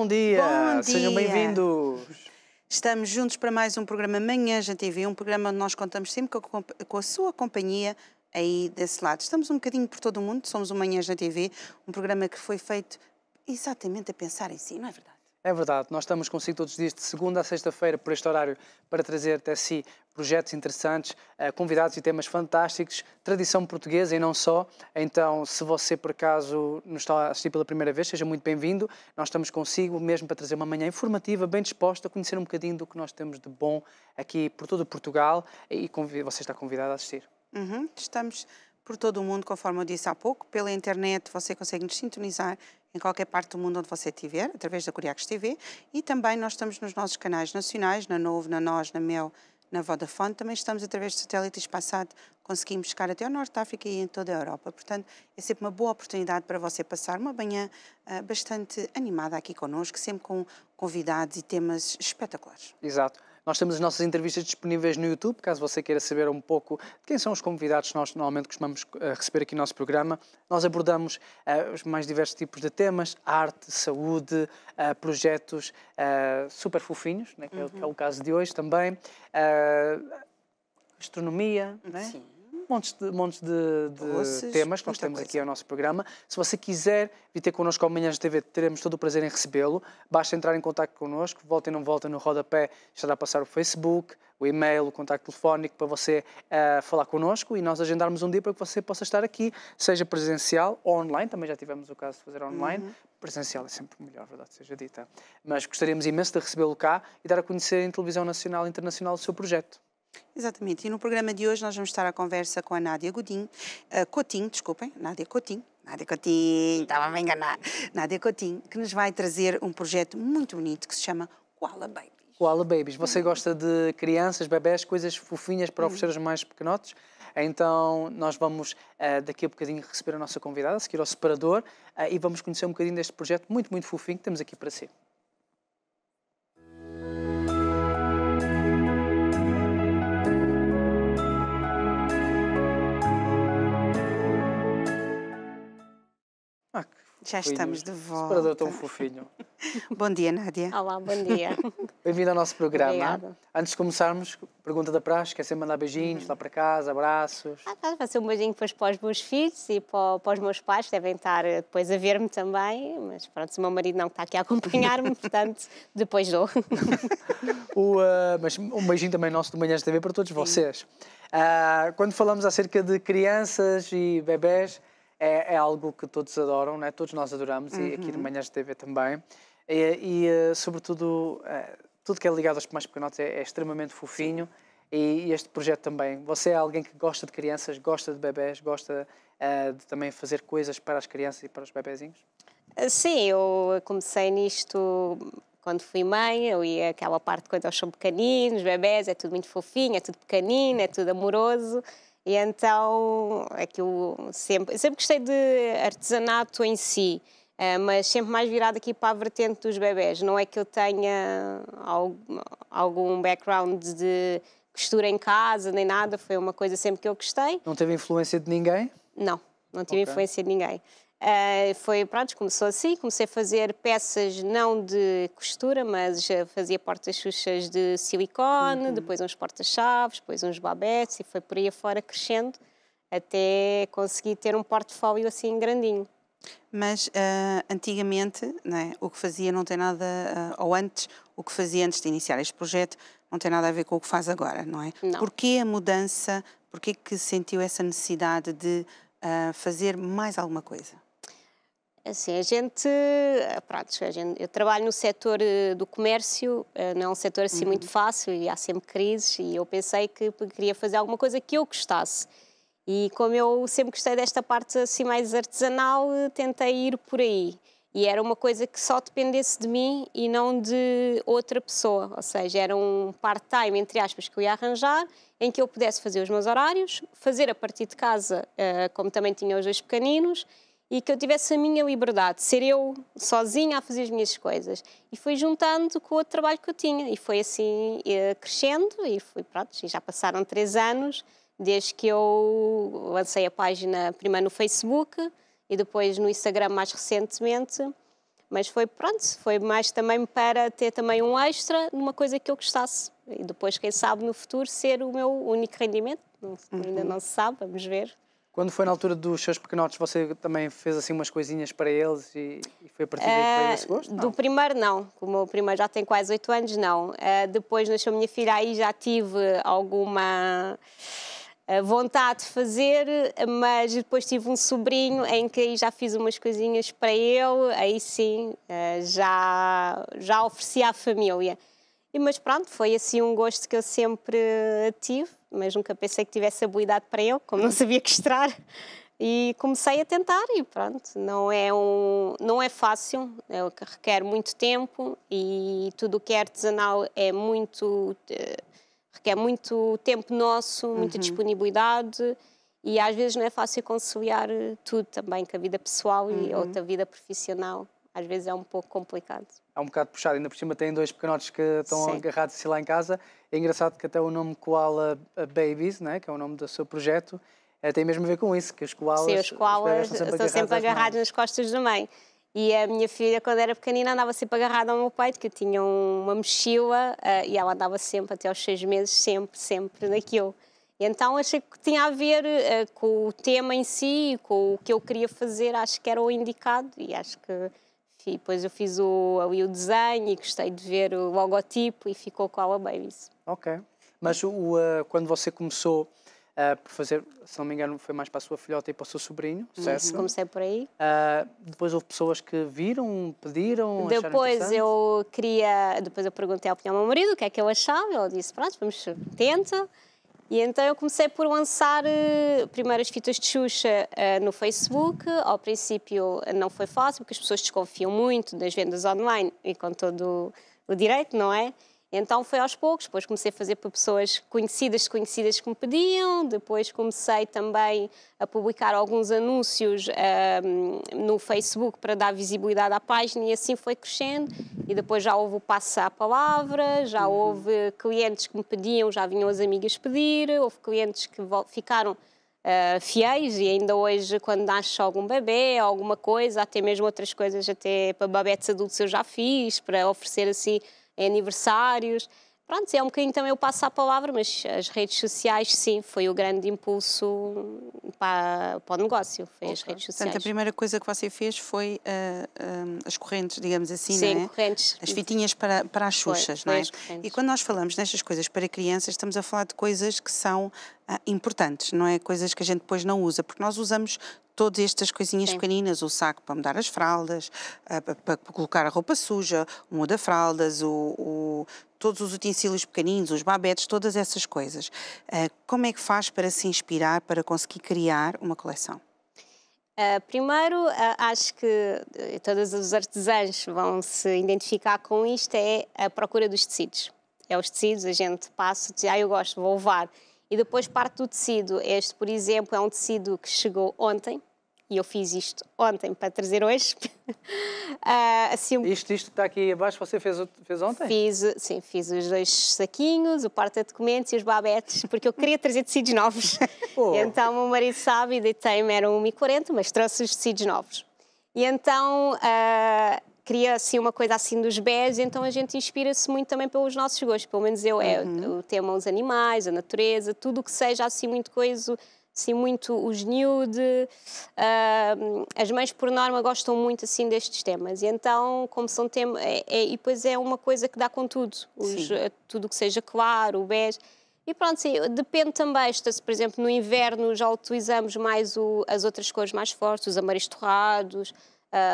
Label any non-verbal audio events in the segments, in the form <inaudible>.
Bom dia, Bom dia. sejam bem-vindos. Estamos juntos para mais um programa Manhãs na TV, um programa onde nós contamos sempre com a, com a sua companhia aí desse lado. Estamos um bocadinho por todo o mundo, somos o Manhãs na TV, um programa que foi feito exatamente a pensar em si, não é verdade? É verdade, nós estamos consigo todos os dias, de segunda a sexta-feira, por este horário, para trazer até si projetos interessantes, eh, convidados e temas fantásticos, tradição portuguesa e não só. Então, se você por acaso nos está a assistir pela primeira vez, seja muito bem-vindo. Nós estamos consigo mesmo para trazer uma manhã informativa, bem disposta, a conhecer um bocadinho do que nós temos de bom aqui por todo Portugal e você está convidado a assistir. Uhum, estamos por todo o mundo, conforme eu disse há pouco, pela internet você consegue nos sintonizar em qualquer parte do mundo onde você estiver, através da Curiacos TV, e também nós estamos nos nossos canais nacionais, na Novo, na Nós, na Mel, na Vodafone, também estamos através de satélite e espaçado, conseguimos chegar até o Norte de África e em toda a Europa. Portanto, é sempre uma boa oportunidade para você passar uma manhã uh, bastante animada aqui connosco, sempre com convidados e temas espetaculares. Exato. Nós temos as nossas entrevistas disponíveis no YouTube, caso você queira saber um pouco de quem são os convidados que nós normalmente costumamos eh, receber aqui no nosso programa. Nós abordamos uh, os mais diversos tipos de temas, arte, saúde, uh, projetos uh, super fofinhos, né, que, uhum. é, que, é, o uhum. caso de hoje também, astronomia, né? Sim montes de, montes de, de temas que nós temos coisa. aqui ao nosso programa. Se você quiser vir ter connosco amanhã na TV, teremos todo o prazer em recebê-lo. Basta entrar em contato connosco, volta e não volta no rodapé, estará a passar o Facebook, o e-mail, o contacto telefónico para você uh, falar connosco e nós agendarmos um dia para que você possa estar aqui, seja presencial ou online, também já tivemos o caso de fazer online, uhum. presencial é sempre melhor, verdade seja dita. Mas gostaríamos imenso de recebê-lo cá e dar a conhecer em televisão nacional e internacional o seu projeto. Exatamente, e no programa de hoje nós vamos estar à conversa com a Nádia Godinho, uh, Coutinho, desculpem, Nádia Coutinho, Nádia estava a enganar, Nádia Coutinho, que nos vai trazer um projeto muito bonito que se chama Koala Babies. Koala Babies, você uhum. gosta de crianças, bebés, coisas fofinhas para uhum. oferecer aos mais pequenotes? Então, nós vamos uh, daqui a bocadinho receber a nossa convidada, a seguir ao separador, uh, e vamos conhecer um bocadinho deste projeto muito, muito fofinho que temos aqui para si. Já estamos de volta. Separador tão fofinho. <laughs> bom dia, Nádia. Olá, bom dia. <laughs> Bem-vindo ao nosso programa. Obrigada. Antes de começarmos, pergunta da praxe, quer sempre mandar beijinhos uhum. lá para casa, abraços? Ah, tá, ser um beijinho depois para os meus filhos e para, para os meus pais, que devem estar eh, depois a ver-me também, mas pronto, se o meu marido não está aqui a acompanhar-me, <laughs> portanto, depois dou. o, uh, mas um beijinho também nosso manhã Manhãs TV para todos Sim. vocês. Uh, quando falamos acerca de crianças e bebés, é, é algo que todos adoram, né? todos nós adoramos, uhum. e aqui no uhum. Manhãs de TV também. E, e eh, sobretudo, eh, tudo que é ligado aos mais pequenos é, é extremamente fofinho. E, e este projeto também. Você é alguém que gosta de crianças, gosta de bebés, gosta eh, de também fazer coisas para as crianças e para os bebezinhos? Sim, eu comecei nisto quando fui mãe, eu ia aquela parte quando eles são pequeninos, bebés, é tudo muito fofinho, é tudo pequenino, é tudo amoroso. E então, aquilo sempre, sempre gostei de artesanato em si, eh, mas sempre mais virado aqui para a vertente dos bebés. Não é que eu tenha algum background de costura em casa, nem nada, foi uma coisa sempre que eu gostei. Não teve influência de ninguém? Não, não tive okay. influência de ninguém. Uh, foi, pronto, começou assim, comecei a fazer peças não de costura, mas já eh, fazia portas xuxas de silicone, uhum. depois uns porta-chaves, depois uns babetes e foi por aí afora crescendo até conseguir ter um portfólio assim grandinho. Mas uh, antigamente, né, o que fazia não tem nada, uh, ou antes, o que fazia antes de iniciar este projeto não tem nada a ver com o que faz agora, não é? Não. Porquê a mudança, porquê que sentiu essa necessidade de fazer mais alguma coisa? Assim, a gente, eh, pronto, a gente, eu trabalho no setor eh, do comércio, eh, não é um setor assim uhum. muito fácil e há sempre crises e eu pensei que queria fazer alguma coisa que eu gostasse. E como eu sempre gostei desta parte assim mais artesanal, tentei ir por aí. E era uma coisa que só dependesse de mim e não de outra pessoa. Ou seja, era um part-time, entre aspas, que eu ia arranjar, em que eu pudesse fazer os meus horários, fazer a partir de casa, como também tinha os dois pequeninos, e que eu tivesse a minha liberdade, ser eu sozinha a fazer as minhas coisas. E fui juntando com o outro trabalho que eu tinha e foi assim eh, crescendo e fui, pronto, já passaram três anos desde que eu lancei a página primeiro no Facebook e depois no Instagram mais recentemente. Mas foi pronto, foi mais também para ter também um extra numa coisa que eu gostasse. E depois, quem sabe, no futuro ser o meu único rendimento. Não, uhum. Ainda não se sabe, vamos ver. Quando foi na altura dos seus pequenotes, você também fez assim umas coisinhas para eles e, e foi a partir daí que veio eh, esse gosto? Não? Do primeiro, não. Como o primeiro já tem quase oito anos, não. Uh, depois nasceu minha filha, aí já tive alguma eh, vontade de fazer, mas depois tive um sobrinho em que aí já fiz umas coisinhas para ele, aí sim, já, já ofereci à família. E, mas pronto, foi assim um gosto que eu sempre tive mas nunca pensei que tivesse habilidade para eu, como não sabia estrar. E comecei a tentar e pronto, não é, um, não é fácil, é o que requer muito tempo e tudo o que é artesanal é muito, eh, requer muito tempo nosso, muita uhum. disponibilidade e às vezes não é fácil conciliar eh, tudo também com a vida pessoal uhum. e outra vida profissional às vezes é um pouco complicado. É um bocado puxado, ainda por cima tem dois pequenotes que estão Sim. agarrados assim lá em casa. É engraçado que até o nome Koala eh, Babies, né, que é o nome do seu projeto, é, tem mesmo a ver com isso, que os koalas, Sim, os koalas estão sempre agarrados, agarrados nas costas da mãe. E a minha filha, quando era pequenina, andava sempre agarrada ao meu peito, que eu tinha uma mochila uh, e ela andava sempre, até aos seis meses, sempre, sempre naquilo. então achei que tinha a ver uh, com o tema em si, com o que eu queria fazer, acho que era o indicado e acho que e depois eu fiz o, ali o desenho e gostei de ver o logotipo e ficou Koala Babies. Ok. Mas o, uh, quando você começou uh, por fazer, se não me engano, foi mais para a sua filhota e para o seu sobrinho, uhum, certo? Comecei por aí. Uh, depois houve pessoas que viram, pediram, Depois eu queria... Depois eu perguntei ao meu marido o que é que eu achava. Ele disse, pronto, vamos, tenta. E então eu comecei por lançar uh, eh, primeiras fitas de Xuxa uh, no Facebook. Ao princípio eh, não foi fácil, porque as pessoas desconfiam muito das vendas online e com todo o direito, não é? Então foi aos poucos, depois comecei a fazer para pessoas conhecidas, conhecidas que me pediam, depois comecei também a publicar alguns anúncios um, no Facebook para dar visibilidade à página e assim foi crescendo. E depois já houve o passo à palavra, já uhum. houve clientes que me pediam, já vinham as amigas pedir, houve clientes que ficaram uh, fiéis e ainda hoje quando nasce algum bebê, alguma coisa, até mesmo outras coisas até para babetes adultos eu já fiz, para oferecer assim é aniversários, pronto, é um bocadinho também o passo à palavra, mas as redes sociais, sim, foi o grande impulso para, para o negócio, foi okay. as redes sociais. Portanto, a primeira coisa que você fez foi uh, uh, as correntes, digamos assim, sim, não é? correntes. As fitinhas para, para as xuxas, foi, não é? E quando nós falamos nestas coisas para crianças, estamos a falar de coisas que são ah, importantes, não é? Coisas que a gente depois não usa, porque nós usamos todas estas coisinhas Sim. pequeninas, o saco para mudar as fraldas, ah, para, para, colocar a roupa suja, o muda-fraldas, o, o, todos os utensílios pequeninos, os babetes, todas essas coisas. Uh, como é que faz para se inspirar, para conseguir criar uma coleção? Uh, primeiro, uh, acho que eh, todos os artesãos vão se identificar com isto, é a procura dos tecidos. É os tecidos, a gente passa, diz, ah, eu gosto, vou levar. E depois parte do tecido. Este, por exemplo, é um tecido que chegou ontem, e eu fiz isto ontem para trazer hoje. uh, <laughs> assim, isto, isto está aqui abaixo, você fez, fez ontem? Fiz, sim, fiz os dois saquinhos, o porta-documentos e os babetes, porque eu queria trazer tecidos novos. <laughs> Oh. então, o meu marido sabe, e deitei-me, era 1,40, mas trouxe os tecidos novos. E então, uh, queria assim uma coisa assim dos beijos, então a gente inspira-se muito também pelos nossos gostos, pelo menos eu, é uhum. é o tema os animais, a natureza, tudo o que seja assim muito coisa assim muito os nude. Uh, as mães, por norma, gostam muito assim destes temas. E então, como são temas. É, é, e depois é uma coisa que dá com tudo. Os, eh, tudo que seja claro, o bege. E pronto, sim, depende também. Se, por exemplo, no inverno já utilizamos mais o, as outras cores mais fortes, os amarelos torrados,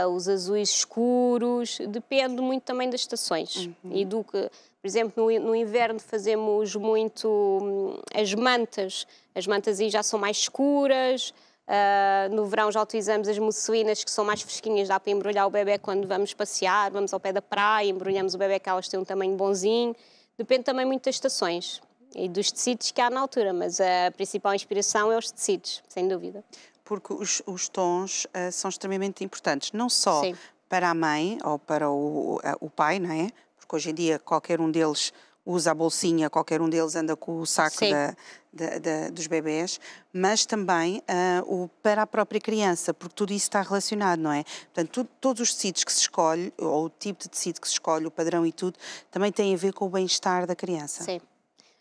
uh, os azuis escuros. Depende muito também das estações uhum. e do que. Por exemplo, no, no inverno fazemos muito hum, as mantas. As mantas aí já são mais escuras. Uh, no verão já utilizamos as mussuínas que são mais fresquinhas, dá para embrulhar o bebê quando vamos passear, vamos ao pé da praia, embrulhamos o bebê que elas têm um tamanho bonzinho. Depende também muito das estações e dos tecidos que há na altura, mas a principal inspiração é os tecidos, sem dúvida. Porque os, os tons uh, são extremamente importantes, não só Sim. para a mãe ou para o, o pai, não é? porque hoje em dia qualquer um deles usa a bolsinha, qualquer um deles anda com o saco da, da, da, dos bebés, mas também uh, o, para a própria criança, porque tudo isso está relacionado, não é? Portanto, todos os tecidos que se escolhe, ou o tipo de tecido que se escolhe, o padrão e tudo, também tem a ver com o bem-estar da criança. Sim.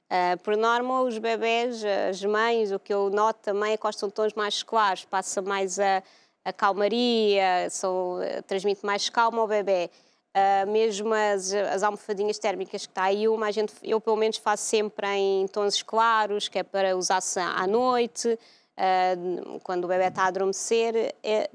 Uh, por norma, os bebés, as mães, o que eu noto também é que gostam de tons mais claros, passa mais a, a calmaria, são, transmite mais calma ao bebê. Uh, mesmo as, as, almofadinhas térmicas que está aí uma, a gente, eu pelo menos faço sempre em tons claros, que é para usar-se à noite, uh, quando o bebê está a adormecer, é,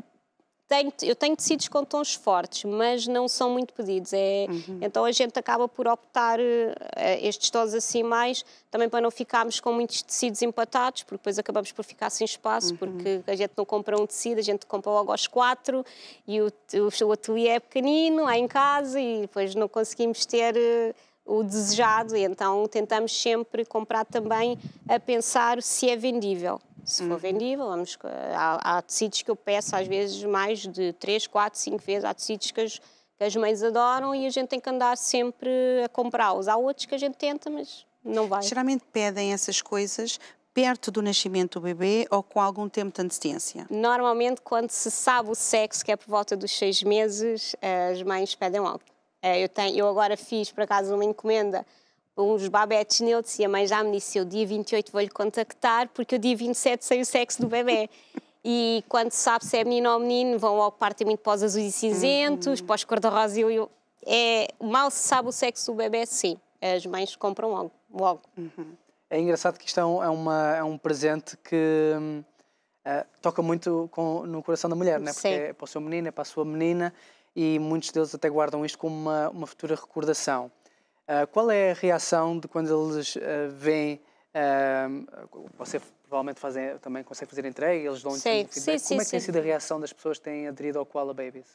tenho, eu tenho tecidos com tons fortes, mas não são muito pedidos. É, uhum. Então a gente acaba por optar uh, estes tons assim mais, também para não ficarmos com muitos tecidos empatados, porque depois acabamos por ficar sem espaço, uhum. porque a gente não compra um tecido, a gente compra logo aos quatro e o, o, o ateliê é pequenino, há em casa e depois não conseguimos ter. Uh, o desejado, então tentamos sempre comprar também a pensar se é vendível. Se for uhum. vendível, vamos, há, há, tecidos que eu peço às vezes mais de 3, 4, 5 vezes. Há tecidos que as, que as mães adoram e a gente tem que andar sempre a comprá-los. Há outros que a gente tenta, mas não vai. Geralmente pedem essas coisas perto do nascimento do bebê ou com algum tempo de antecedência? Normalmente, quando se sabe o sexo, que é por volta dos seis meses, eh, as mães pedem algo. Eh, eu, tenho, eu agora fiz, por acaso, uma encomenda uns babetes nele e a mãe já me disse, eu dia 28 vou-lhe contactar porque eu dia 27 sei o sexo do bebê. <laughs> e quando se sabe se é menino ou menino, vão ao apartamento para os azuis e cinzentos, uhum. para os cor-de-rosa e eu... É, mal se sabe o sexo do bebê, sim. As mães compram logo. logo. Uhum. É engraçado que isto é, é, uma, é um presente que... Hum, eh, toca muito com, no coração da mulher, né? porque Sim. é para o seu menino, é para a sua menina, e muitos deles até guardam isto como uma, uma futura recordação. Ah, qual é a reação de quando eles uh, veem, uh, você provavelmente fazem, também consegue fazer entrega, eles dão um feedback. Sim, Como é sim, é que tem sido a reação das pessoas que têm aderido ao Koala Babies?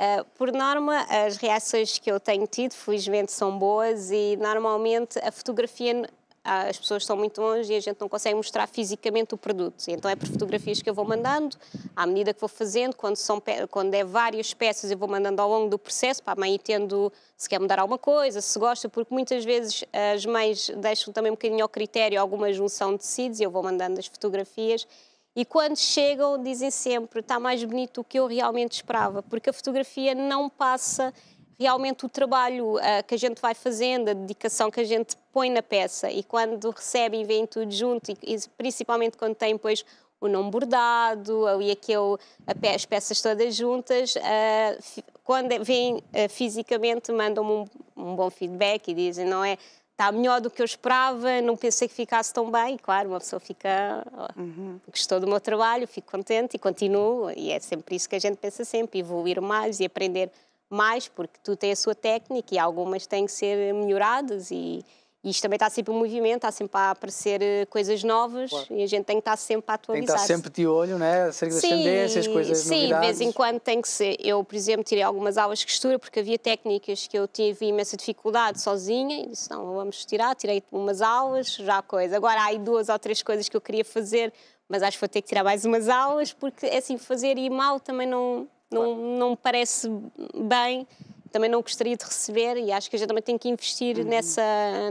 Uh, por norma, as reações que eu tenho tido, felizmente, são boas e normalmente a fotografia ah, as pessoas estão muito longe e a gente não consegue mostrar fisicamente o produto. Então é por fotografias que eu vou mandando, à medida que vou fazendo, quando, são, quando é várias peças eu vou mandando ao longo do processo, para a mãe tendo se quer mudar alguma coisa, se gosta, porque muitas vezes as mães deixam também um bocadinho ao critério alguma junção de tecidos e eu vou mandando as fotografias. E quando chegam, dizem sempre, está mais bonito do que eu realmente esperava, porque a fotografia não passa realmente o trabalho uh, que a gente vai fazendo, a dedicação que a gente põe na peça e quando recebem e vem tudo junto, e, e principalmente quando tem depois o nome bordado e aquele, pe as peças todas juntas, uh, quando é, vêm uh, fisicamente mandam-me um, um, bom feedback e dizem, não é? Está melhor do que eu esperava, não pensei que ficasse tão bem. E, claro, uma pessoa fica. Uhum. gostou do meu trabalho, fico contente e continuo. E é sempre isso que a gente pensa sempre: evoluir mais e aprender mais, porque tu tem a sua técnica e algumas têm que ser melhoradas e, e isto também está sempre em movimento, está sempre a aparecer eh, coisas novas claro. e a gente tem que estar sempre a atualizar. -se. Tem que estar sempre de olho, né? Acerca das sim, tendências, coisas Sim, novidades. de vez em quando tem que ser. Eu, por exemplo, tirei algumas aulas de costura porque havia técnicas que eu tive imensa dificuldade sozinha e disse, não, vamos tirar. Tirei umas aulas, já coisa. Agora há aí duas ou três coisas que eu queria fazer, mas acho que vou ter que tirar mais umas aulas porque, é assim, fazer e mal também não não, não me parece bem, também não gostaria de receber e acho que a gente também tem que investir uhum. nessa,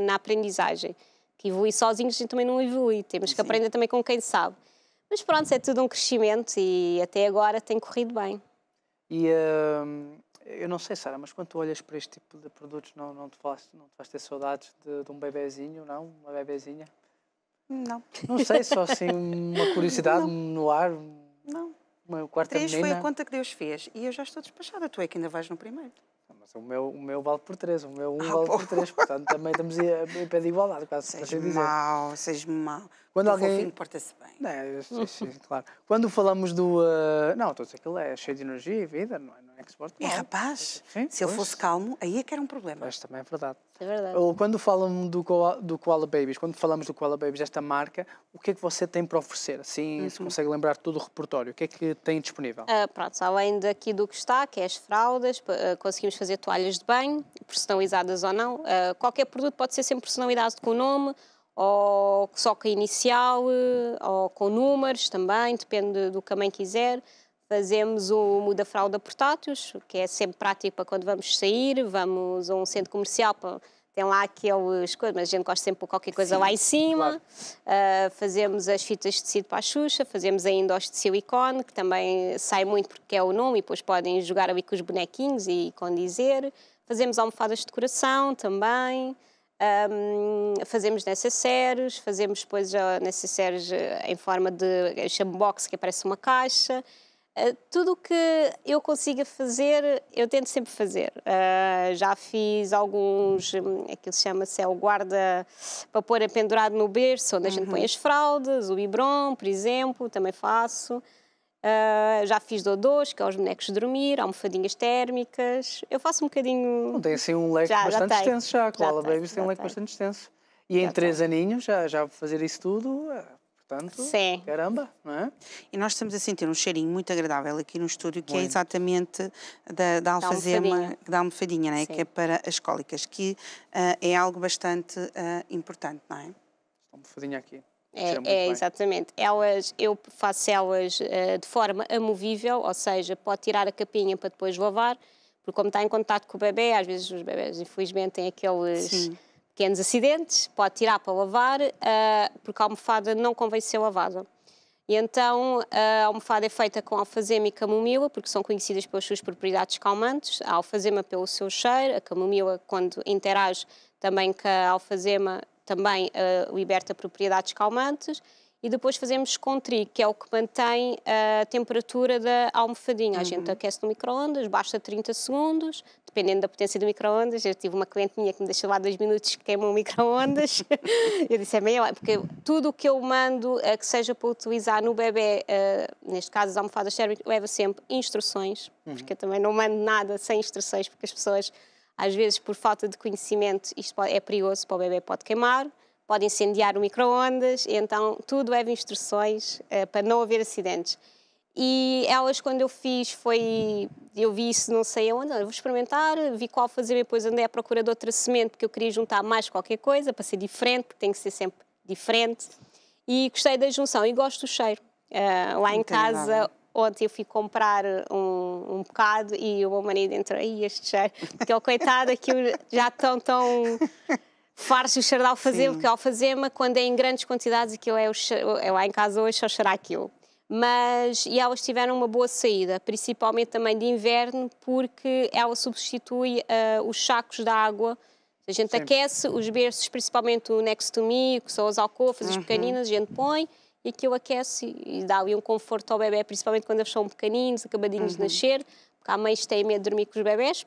na aprendizagem. Que evolui sozinho a gente também não evolui, temos Sim. que aprender também com quem sabe. Mas pronto, é tudo um crescimento e até agora tem corrido bem. E uh, eu não sei, Sara, mas quando tu olhas para este tipo de produtos, não, não, te, faz, não te faz ter saudades de, de um bebezinho, não? Uma bebezinha? Não. Não sei, só assim uma <laughs> curiosidade não. no ar. Não uma quarta Três menina. foi a conta que Deus fez e eu já estou despachada, tu é que ainda vais no primeiro. mas o meu, o meu vale por três, o meu um ah, vale por três, portanto também estamos em pé de igualdade, Seis mal seis mal Quando o alguém. porta-se bem. Não, é, é, é, claro. Quando falamos do. Uh... Não, estou a dizer que ele é cheio de energia e vida, não é? Não é export É, é rapaz, Sim, se pois. ele fosse calmo, aí é que era um problema. Mas também é verdade. É verdade. Ou quando falam do koala, do koala Babies, quando falamos do Koala Babies, esta marca, o que é que você tem para oferecer? Assim, uhum. se consegue lembrar todo o repertório, o que é que tem disponível? Uh, pronto, além daqui do que está, que é as fraldas, uh, conseguimos fazer toalhas de banho, personalizadas ou não. Uh, qualquer produto pode ser sempre personalizado com o nome, ou só com a inicial, ou com números também, depende do que a mãe quiser. Fazemos o muda-fralda portáteis, que é sempre prático para quando vamos sair, vamos a um centro comercial para tem lá aqueles coisas, mas a gente gosta sempre de qualquer coisa Sim, lá em cima. Claro. Uh, fazemos as fitas de tecido para a Xuxa, fazemos ainda os de silicone, que também sai muito porque é o nome, e depois podem jogar ali com os bonequinhos e com dizer Fazemos almofadas de coração também. Um, fazemos necessários, fazemos depois ah, necessários ah, em forma de eh, chambox que aparece uma caixa eh, tudo o que eu consiga fazer, eu tento sempre fazer. Uh, já fiz alguns, aquilo hum, é se chama-se é o guarda para pôr a pendurado no berço, onde a gente põe uhum. as fraldas, o biberon, por exemplo, também faço. Uh, já fiz dodôs, que é os bonecos de dormir, almofadinhas térmicas. Eu faço um bocadinho. Tem assim um leque já, bastante já extenso já. A Koala Babies tem um leque tem. bastante extenso. E já em três tem. aninhos, já, já fazer isso tudo, Portanto, Sim. caramba, não é? E nós estamos a sentir um cheirinho muito agradável aqui no estúdio, que é muito. é exatamente da, da alfazema, da almofadinha, né? que é para as cólicas, que uh, é algo bastante uh, importante, não é? Almofadinha aqui. É, é exatamente. Elas, eu faço elas uh, de forma amovível, ou seja, pode tirar a capinha para depois lavar, porque como está em contato com o bebê, às vezes os bebés infelizmente têm aqueles... Sim pequenos acidentes, pode tirar para lavar, uh, porque a almofada não convém ser lavada. E então ah, a almofada é feita com alfazema e camomila, porque são conhecidas pelas suas propriedades calmantes. A alfazema pelo seu cheiro, a camomila quando interage também com a alfazema também uh, liberta propriedades calmantes. E depois fazemos com trigo, que é o que mantém a temperatura da almofadinha. A uhum. gente aquece no micro-ondas, basta 30 segundos, dependendo da potência do micro-ondas, Eu tive uma cliente minha que me deixou lá dois minutos que o micro-ondas. <laughs> eu disse, é meia porque tudo o que eu mando é, que seja para utilizar no bebê, uh, neste caso as almofadas térmicas, leva sempre instruções, uhum. porque eu também não mando nada sem instruções, porque as pessoas, às vezes, por falta de conhecimento, isto é perigoso para o bebê, pode queimar pode incendiar o micro-ondas. então tudo leva instruções uh, para não haver acidentes. E elas, quando eu fiz, foi. Eu vi isso não sei aonde, vou experimentar, vi qual fazer, depois andei à procura de outra semente, porque eu queria juntar mais qualquer coisa para ser diferente, porque tem que ser sempre diferente. E gostei da junção e gosto do cheiro. Uh, lá Entendi, em casa, nada. ontem eu fui comprar um, um bocado e o meu marido entrou, aí este cheiro, porque ele, coitado, aquilo já estão tão. tão farto o cheiro de alfazema, porque alfazema, quando é em grandes quantidades, aquilo é, o cheiro, é lá em casa hoje só cheirar aquilo mas e elas tiveram uma boa saída, principalmente também de inverno, porque ela substitui uh, os sacos de água. A gente Sim. aquece os berços, principalmente o next to me, que são as alcofas, uhum. as pequeninas, a gente põe e aquilo aquece e dá ali um conforto ao bebê, principalmente quando eles são pequeninos, acabadinhos uhum. de nascer, porque há mães que têm medo de dormir com os bebés,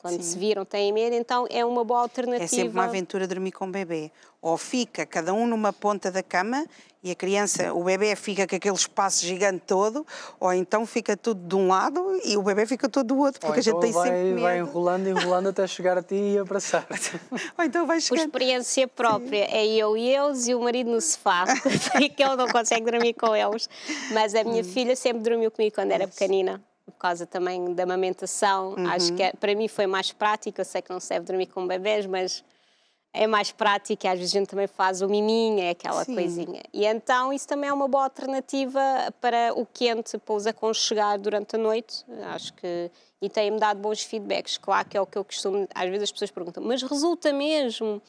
quando Sim. se viram, têm medo, então é uma boa alternativa. É sempre uma aventura dormir com o bebê. Ou fica cada um numa ponta da cama e a criança, o bebê fica com aquele espaço gigante todo, ou então fica tudo de um lado e o bebê fica todo do outro, porque então a gente tem vai, sempre medo. vai enrolando, enrolando até chegar a ti e abraçar-te. <laughs> ou então vai chegar... Por experiência própria, Sim. é eu e eles e o marido no sofá, <laughs> porque ele não consegue dormir com eles. Mas a minha hum. filha sempre dormiu comigo quando era pequenina por causa também da amamentação. Uhum. Acho que é, para mim foi mais prático. Eu sei que não serve dormir com bebês, mas é mais prático. Às vezes a gente também faz o miminho, é aquela Sim. coisinha. E então isso também é uma boa alternativa para o quente, para os aconchegar durante a noite. Acho que. E tem-me dado bons feedbacks. Claro que é o que eu costumo. Às vezes as pessoas perguntam, mas resulta mesmo?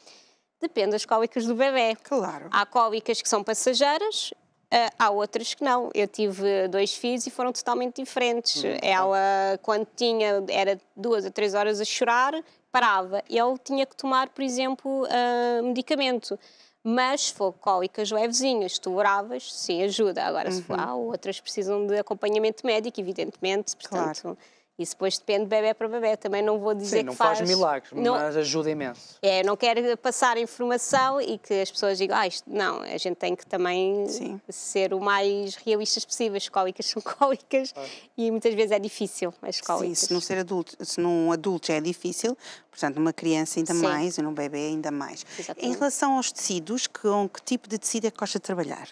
Depende das cólicas do bebê. Claro. Há cólicas que são passageiras ah, há outras que não. Eu tive dois filhos e foram totalmente diferentes. Hum, Ela, quando tinha, era duas a três horas a chorar, parava. Ele tinha que tomar, por exemplo, uh, medicamento. Mas se for cólicas levezinhas, toleráveis, sim, ajuda. Agora, uhum. se for, ah, outras precisam de acompanhamento médico, evidentemente, portanto... Claro. Isso depois depende de bebê para bebê, também não vou dizer Sim, não que faz... faz milagres, não... mas ajuda imenso. É, não quero passar informação e que as pessoas digam, ah, isto não, a gente tem que também Sim. ser o mais realistas possível, as cólicas <laughs> são cólicas ah. e muitas vezes é difícil as cólicas. Sim, se não ser adulto, se num adulto já é difícil, portanto numa criança ainda Sim. mais e num bebê ainda mais. Exatamente. Em relação aos tecidos, com que tipo de tecido é que gosta de trabalhar?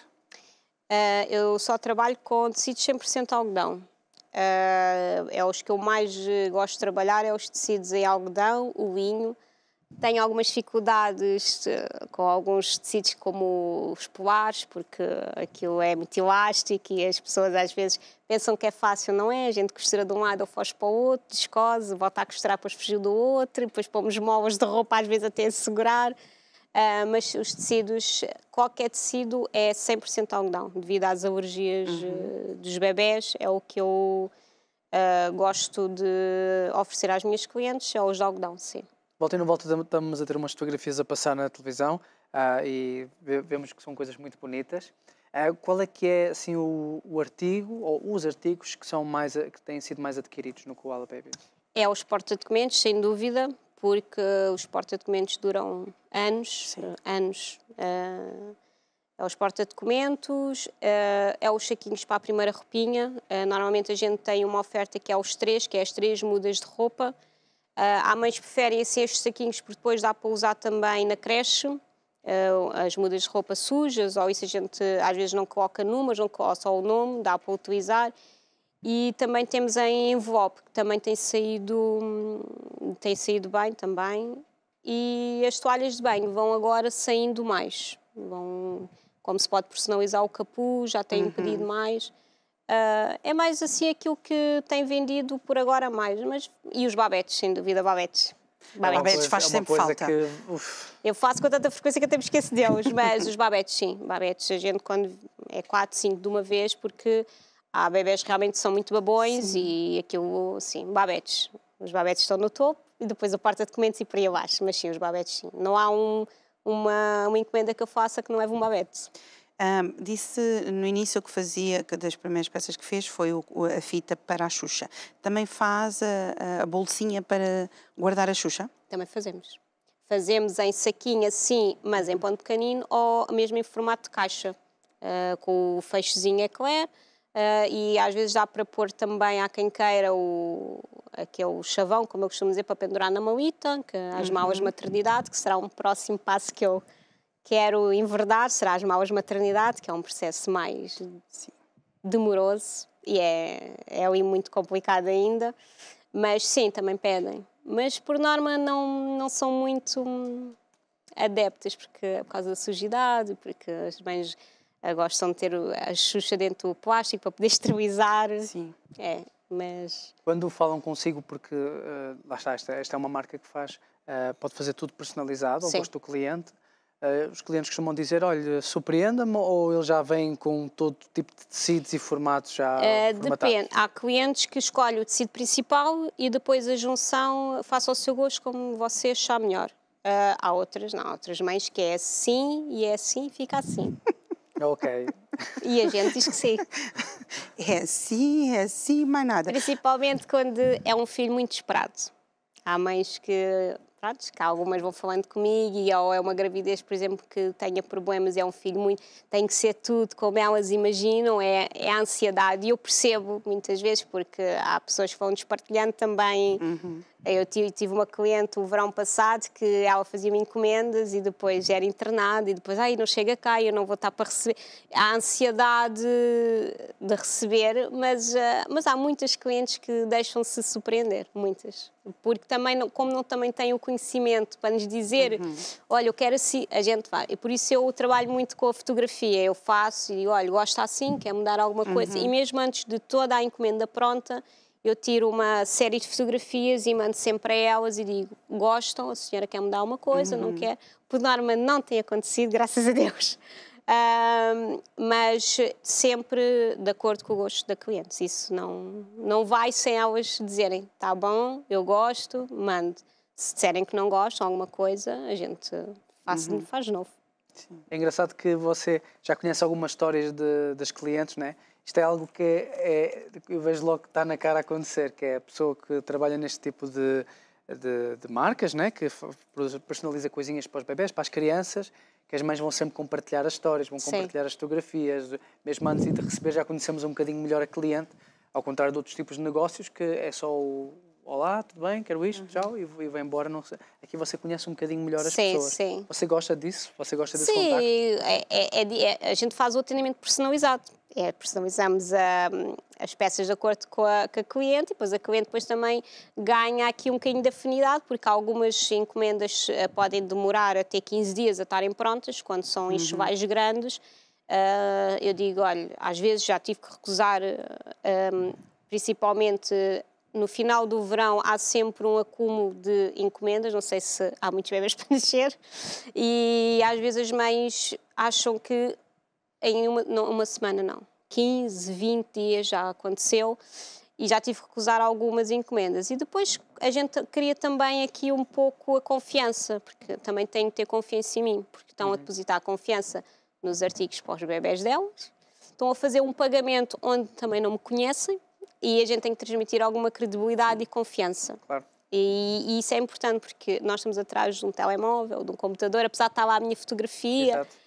Uh, eu só trabalho com tecidos 100% algodão. Uh, é os que eu mais eh, gosto de trabalhar, é os tecidos em algodão, o linho. Tenho algumas dificuldades eh, com alguns tecidos como os polares, porque aquilo é muito elástico e as pessoas às vezes pensam que é fácil, não é? A gente costura de um lado ou foge para o outro, descose, volta a costurar, depois fugiu do outro, depois pomos molas de roupa às vezes até segurar. Uh, mas os tecidos, qualquer tecido é 100% algodão, devido às alergias uhum. Eh, dos bebés, é o que eu uh, gosto de oferecer às minhas clientes, é os de algodão, sim. Volta e não volta, estamos a ter umas fotografias a passar na televisão ah, e vemos que são coisas muito bonitas. qual é que é assim, o, o, artigo ou os artigos que, são mais, que têm sido mais adquiridos no Koala Babies? É os porta-documentos, sem dúvida, porque os porta-documentos duram anos, Sim. anos. Uh, é os porta-documentos, uh, eh, é os saquinhos para a primeira roupinha. Uh, normalmente a gente tem uma oferta que é os três, que é as três mudas de roupa. há mães que preferem assim, estes saquinhos porque depois dá para usar também na creche. as mudas de roupa sujas, ou isso a gente às vezes não coloca números, não coloca só o nome, dá para utilizar. E também temos em envelope, que também tem saído, tem saído bem também. E as toalhas de banho vão agora saindo mais. Vão, como se pode personalizar o capuz, já têm uhum. pedido mais. Uh, é mais assim aquilo que tem vendido por agora mais. Mas, e os babetes, sem dúvida, babetes. É babetes, faz é sempre falta. eu faço com tanta frequência que até me esqueço deles, mas os babetes sim. Babetes a gente quando é quatro cinco de uma vez, porque Há bebés que realmente são muito babões sim. e aquilo, sim, babetes. Os babetes estão no topo e depois a parte de documentos e por aí abaixo, mas sim, os babetes sim. Não há um, uma, uma encomenda que eu faça que não leve um hum. babete. Um, disse no início que fazia, que das primeiras peças que fez foi o, a fita para a Xuxa. Também faz a, a, bolsinha para guardar a Xuxa? Também fazemos. Fazemos em saquinho assim, mas em ponto pequenino, ou mesmo em formato de caixa, uh, com o fechozinho eclair. É Uh, e às vezes dá para pôr também a quem queira o, aquele chavão, como eu costumo dizer, para pendurar na malita, que as uhum. malas maternidade, que será um próximo passo que eu quero enverdar, será as malas maternidade, que é um processo mais Sim. demoroso e é, é ali muito complicado ainda. Mas sim, também pedem. Mas por norma não, não são muito adeptas, porque é por causa da sujidade, porque as mães eh, gostam de ter a Xuxa dentro do plástico para poder <laughs> esterilizar. Sim. É, mas... Quando falam consigo, porque uh, lá está, esta, esta é uma marca que faz, uh, pode fazer tudo personalizado ao gosto do cliente. Uh, os clientes costumam dizer, olha, surpreenda-me ou ele já vem com todo tipo de tecidos e formatos já uh, Depende. Há clientes que escolhem o tecido principal e depois a junção faça ao seu gosto como você achar melhor. Uh, há outras, não, há outras mães que é assim e é assim e fica assim. <laughs> Ok. E a gente diz que sim. <laughs> É assim, é assim, mais nada. Principalmente quando é um filho muito esperado. Há mães que, pronto, que algumas vão falando comigo, e ou é uma gravidez, por exemplo, que tenha problemas, é um filho muito. tem que ser tudo como elas imaginam, é, é a ansiedade. E eu percebo muitas vezes, porque há pessoas que vão despartilhando também. Uhum eu tive uma cliente o verão passado que ela fazia-me encomendas e depois era internada e depois, aí não chega cá, eu não vou estar para receber. Há ansiedade de receber, mas, eh, mas há muitas clientes que deixam-se surpreender, muitas. Porque também, como não também têm o conhecimento para nos dizer, uhum. olha, eu quero assim, a gente vai. E por isso eu trabalho muito com a fotografia, eu faço e olha, gosto assim, quer mudar alguma coisa. Uhum. E mesmo antes de toda a encomenda pronta, eu tiro uma série de fotografias e mando sempre a elas e digo: gostam, a senhora quer mudar uma coisa, uhum. não quer. Por norma, não tem acontecido, <laughs> graças a Deus. Uh, mas sempre de acordo com o gosto da cliente. Isso não, não vai sem elas dizerem: tá bom, eu gosto, mando. Se disserem que não gostam alguma coisa, a gente faz, uhum. faz novo. Sim. É engraçado que você já conhece algumas histórias de, das clientes, né? isto é algo que é, eu vejo logo que está na cara a acontecer, que é a pessoa que trabalha neste tipo de, de, de marcas, né? que personaliza coisinhas para os bebés, para as crianças, que as mães vão sempre compartilhar as histórias, vão Sim. compartilhar as fotografias, mesmo antes de receber já conhecemos um bocadinho melhor a cliente, ao contrário de outros tipos de negócios que é só o olá, tudo bem, quero isto, uhum. tchau, e, e embora. Não sei. Aqui você conhece um bocadinho melhor as sim, pessoas. Sim. Você gosta disso? Você gosta desse sim, contacto? Sim, é, é, é, é, a gente faz o atendimento personalizado é, personalizamos a, as peças de acordo com a, com a, cliente e depois a cliente depois também ganha aqui um bocadinho de afinidade, porque algumas encomendas eh, podem demorar até 15 dias a estarem prontas, quando são uhum. enxovais grandes. Uh, eu digo, olha, às vezes já tive que recusar, um, eh, principalmente no final do verão há sempre um acúmulo de encomendas, não sei se há muitos bebês para nascer, <laughs> e às vezes as mães acham que em uma, uma semana não. 15, 20 dias já aconteceu e já tive que recusar algumas encomendas. E depois a gente cria também aqui um pouco a confiança, porque também tenho que ter confiança em mim, porque estão uhum. a depositar confiança nos artigos para os bebés delas, estão a fazer um pagamento onde também não me conhecem e a gente tem que transmitir alguma credibilidade e confiança. Claro. E, e isso é importante porque nós estamos atrás de um telemóvel, de um computador, apesar de estar lá a minha fotografia. Exato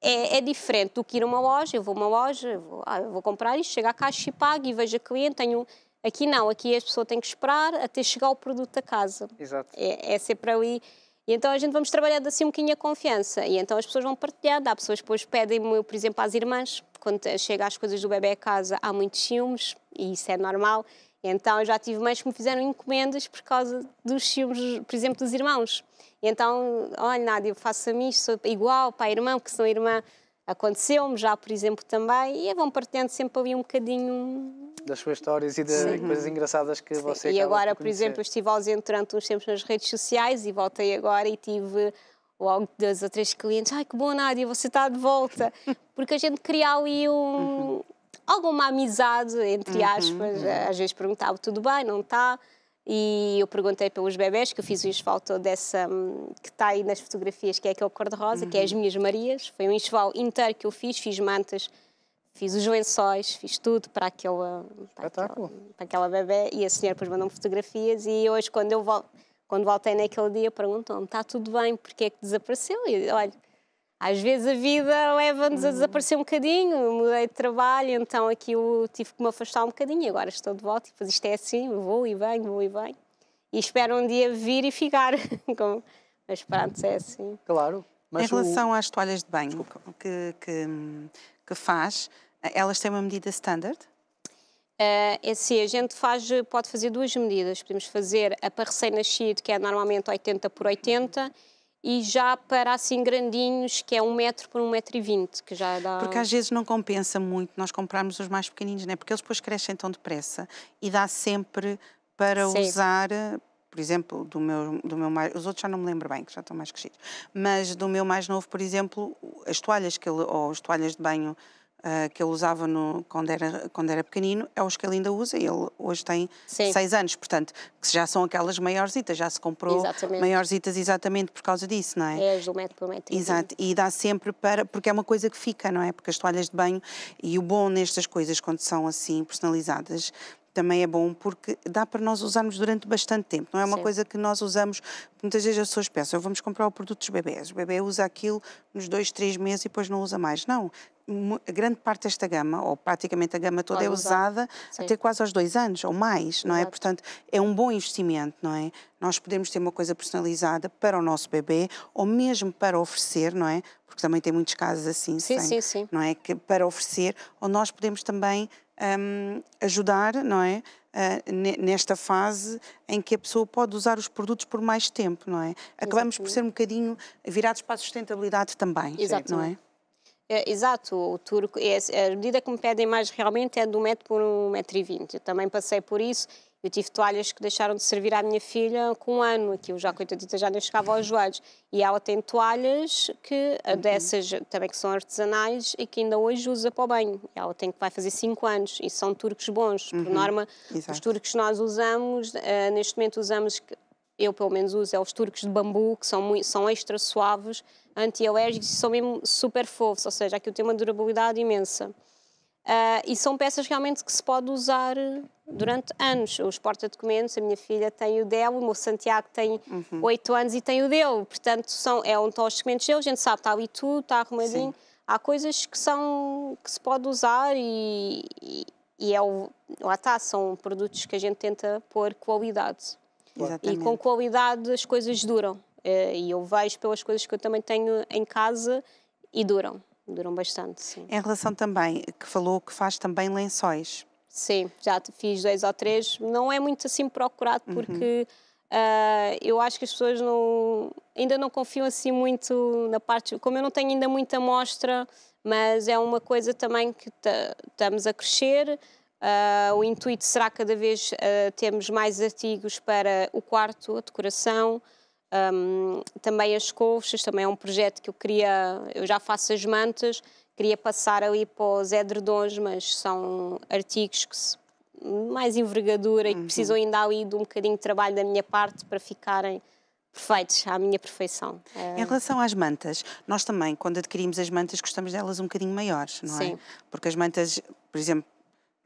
é, é, diferente do que ir a uma loja. Eu vou a uma loja, vou, ah, vou comprar isto, chego à caixa e pago e vejo a cliente, tenho. Aqui não, aqui as pessoas têm que esperar até chegar o produto a casa. Exato. É, é sempre ali. E então a gente vamos trabalhando assim um bocadinho a confiança. E então as pessoas vão partilhando. Há pessoas que depois pedem-me, por exemplo, às irmãs, quando chega as coisas do bebê a casa, há muitos ciúmes, e isso é normal. Então eu já tive mães que me fizeram encomendas por causa dos filmes, por exemplo, dos irmãos. Então, olha, Nádia, eu faço a mim, sou igual para a irmã, que são irmã. Aconteceu-me já, por exemplo, também, e vão partilhando sempre ali um bocadinho. Das suas histórias e das coisas engraçadas que Sim. você E agora, por exemplo, eu estive ausente durante uns tempos nas redes sociais e voltei agora e tive logo dois ou três clientes. Ai, que bom, Nádia, você está de volta. <laughs> Porque a gente cria ali um. Uhum alguma amizade, entre uhum, aspas. Uhum. Eh, às vezes perguntava tudo bem, não está? E eu perguntei pelos bebés, que eu fiz o enxoval dessa hum, que está aí nas fotografias, que é aquele cor-de-rosa, uhum. que é as uhum. minhas Marias. Foi um enxoval inteiro que eu fiz, fiz mantas, fiz os lençóis, fiz tudo para aquela, para aquela, hum, para aquela bebé. E a senhora depois mandou-me fotografias e hoje, quando eu volto, quando voltei naquele dia, perguntou-me, está tudo bem, porque é que desapareceu? E olha às vezes a vida leva-nos a uhum. desaparecer um bocadinho, eu mudei de trabalho, então aqui eu tive que me afastar um bocadinho e agora estou de volta e depois isto é assim, vou e venho, vou e venho. E espero um dia vir e ficar, <laughs> mas pronto, é assim. Claro. Mas em relação o... às toalhas de banho que, que, que, faz, elas têm uma medida standard? Uh, é assim, a gente faz, pode fazer duas medidas. Podemos fazer a para recém-nascido, que é normalmente 80 por 80, e já para assim grandinhos, que é um metro por um metro e vinte, que já dá... Porque às vezes não compensa muito nós comprarmos os mais pequeninos, né? porque eles depois crescem tão depressa e dá sempre para Sim. usar por exemplo, do meu, do meu mais, os outros já não me lembro bem, que já estão mais crescidos, mas do meu mais novo, por exemplo, as toalhas que ele, ou as toalhas de banho ah, que ele usava no, quando, era, quando era pequenino, é os que ele ainda usa. Ele hoje tem Sim. seis anos, portanto, que já são aquelas maiorzitas, já se comprou exatamente. maiorzitas exatamente por causa disso, não é? É as do metro por metro. Exato, e dá sempre para, porque é uma coisa que fica, não é? Porque as toalhas de banho, e o bom nestas coisas quando são assim personalizadas, também é bom porque dá para nós usarmos durante bastante tempo. Não é uma Sim. coisa que nós usamos, muitas vezes as pessoas pensam, vamos comprar o produto dos bebés, o bebê usa aquilo nos dois, três meses e depois não usa mais. Não, a grande parte desta gama, ou praticamente a gama toda, Pode é usada usar. até Sim. quase aos dois anos ou mais, não é? Exato. é? Portanto, é um bom investimento, não é? Nós podemos ter uma coisa personalizada para o nosso bebê ou mesmo para oferecer, não é? Porque também tem muitos casos assim, sim, sem, sim, sim. não é? Que para oferecer, ou nós podemos também um, ajudar, não é? Ah, nesta fase em que a pessoa pode usar os produtos por mais tempo, não é? Acabamos Exatamente. por ser um bocadinho virados para a sustentabilidade também, Exatamente. não é? É, exato, o turco, é, é, a medida que me pedem mais realmente é do metro por um metro e vinte. Eu também passei por isso eu tive toalhas que deixaram de servir à minha filha com um ano, aquilo já coitadita já nem chegava aos joelhos. E ela tem toalhas que, eh, uhum. dessas também que são artesanais e que ainda hoje usa para o banho. Ela tem que vai fazer 5 anos e são turcos bons. Por uhum. norma, Exato. os turcos nós usamos, uh, neste momento usamos eu pelo menos uso, é os turcos de bambu, que são, muito, são extra suaves, anti-alérgicos e são mesmo super fofos, ou seja, aqui tem uma durabilidade imensa. Uh, e são peças realmente que se pode usar durante anos. Os porta-documentos, a minha filha tem o dela, o meu Santiago tem uhum. anos e tem o dele. Portanto, são, é onde estão os documentos dele, a gente sabe, está ali tudo, está arrumadinho. Sim. Há coisas que são que se pode usar e, e, e é o, lá está, são produtos que a gente tenta pôr qualidade. Exatamente. E com qualidade as coisas duram. Uh, e eu vejo pelas coisas que eu também tenho em casa e duram duram bastante, sim. Em relação também, que falou que faz também lençóis. Sim, já fiz dois ou três. Não é muito assim procurado uhum. porque uhum. uh, eu acho que as pessoas não, ainda não confiam assim muito na parte. Como eu não tenho ainda muita amostra, mas é uma coisa também que estamos a crescer. Uh, o intuito será cada vez uh, ah, temos mais artigos para o quarto, a decoração. Um, também as couves, também é um projeto que eu queria, eu já faço as mantas, queria passar ali para os edredons, mas são artigos que se, mais envergadura uhum. e que uhum. precisam ainda ali de um bocadinho de trabalho da minha parte para ficarem perfeitos à minha perfeição. Em relação às mantas, nós também, quando adquirimos as mantas, gostamos delas um bocadinho maiores, não é? Sim. é? Porque as mantas, por exemplo,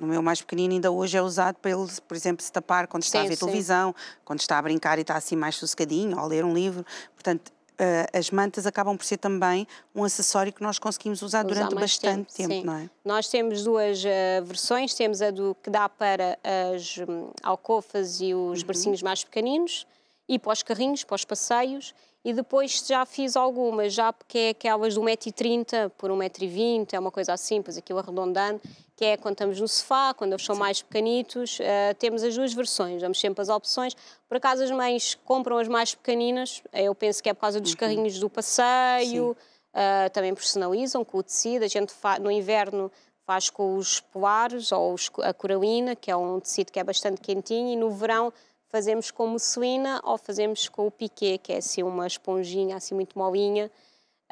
no meu mais pequenino ainda hoje é usado para ele, por exemplo, se tapar quando está sim, a ver sim. televisão, quando está a brincar e está assim mais sossegadinho, ou a ler um livro. Portanto, eh, as mantas acabam por ser também um acessório que nós conseguimos usar, usar durante bastante tempo, tempo não é? Nós temos duas uh, versões, temos a do que dá para as um, alcofas e os uhum. mais pequeninos, e para os carrinhos, para os passeios, e depois já fiz algumas, já que é aquelas de 1,30m por 1,20m, é uma coisa assim, pois aquilo arredondando, que é quando estamos no sofá, quando eles são mais pequenitos, uh, temos as duas versões, damos sempre as opções. Por acaso as mães compram as mais pequeninas, eh, eu penso que é por causa dos uhum. carrinhos do passeio, uh, também personalizam com o tecido, a gente no inverno faz com os polares ou os, a coralina, que é um tecido que é bastante quentinho, e no verão fazemos com mussuína ou fazemos com o piqué, que é assim uma esponjinha assim muito molinha,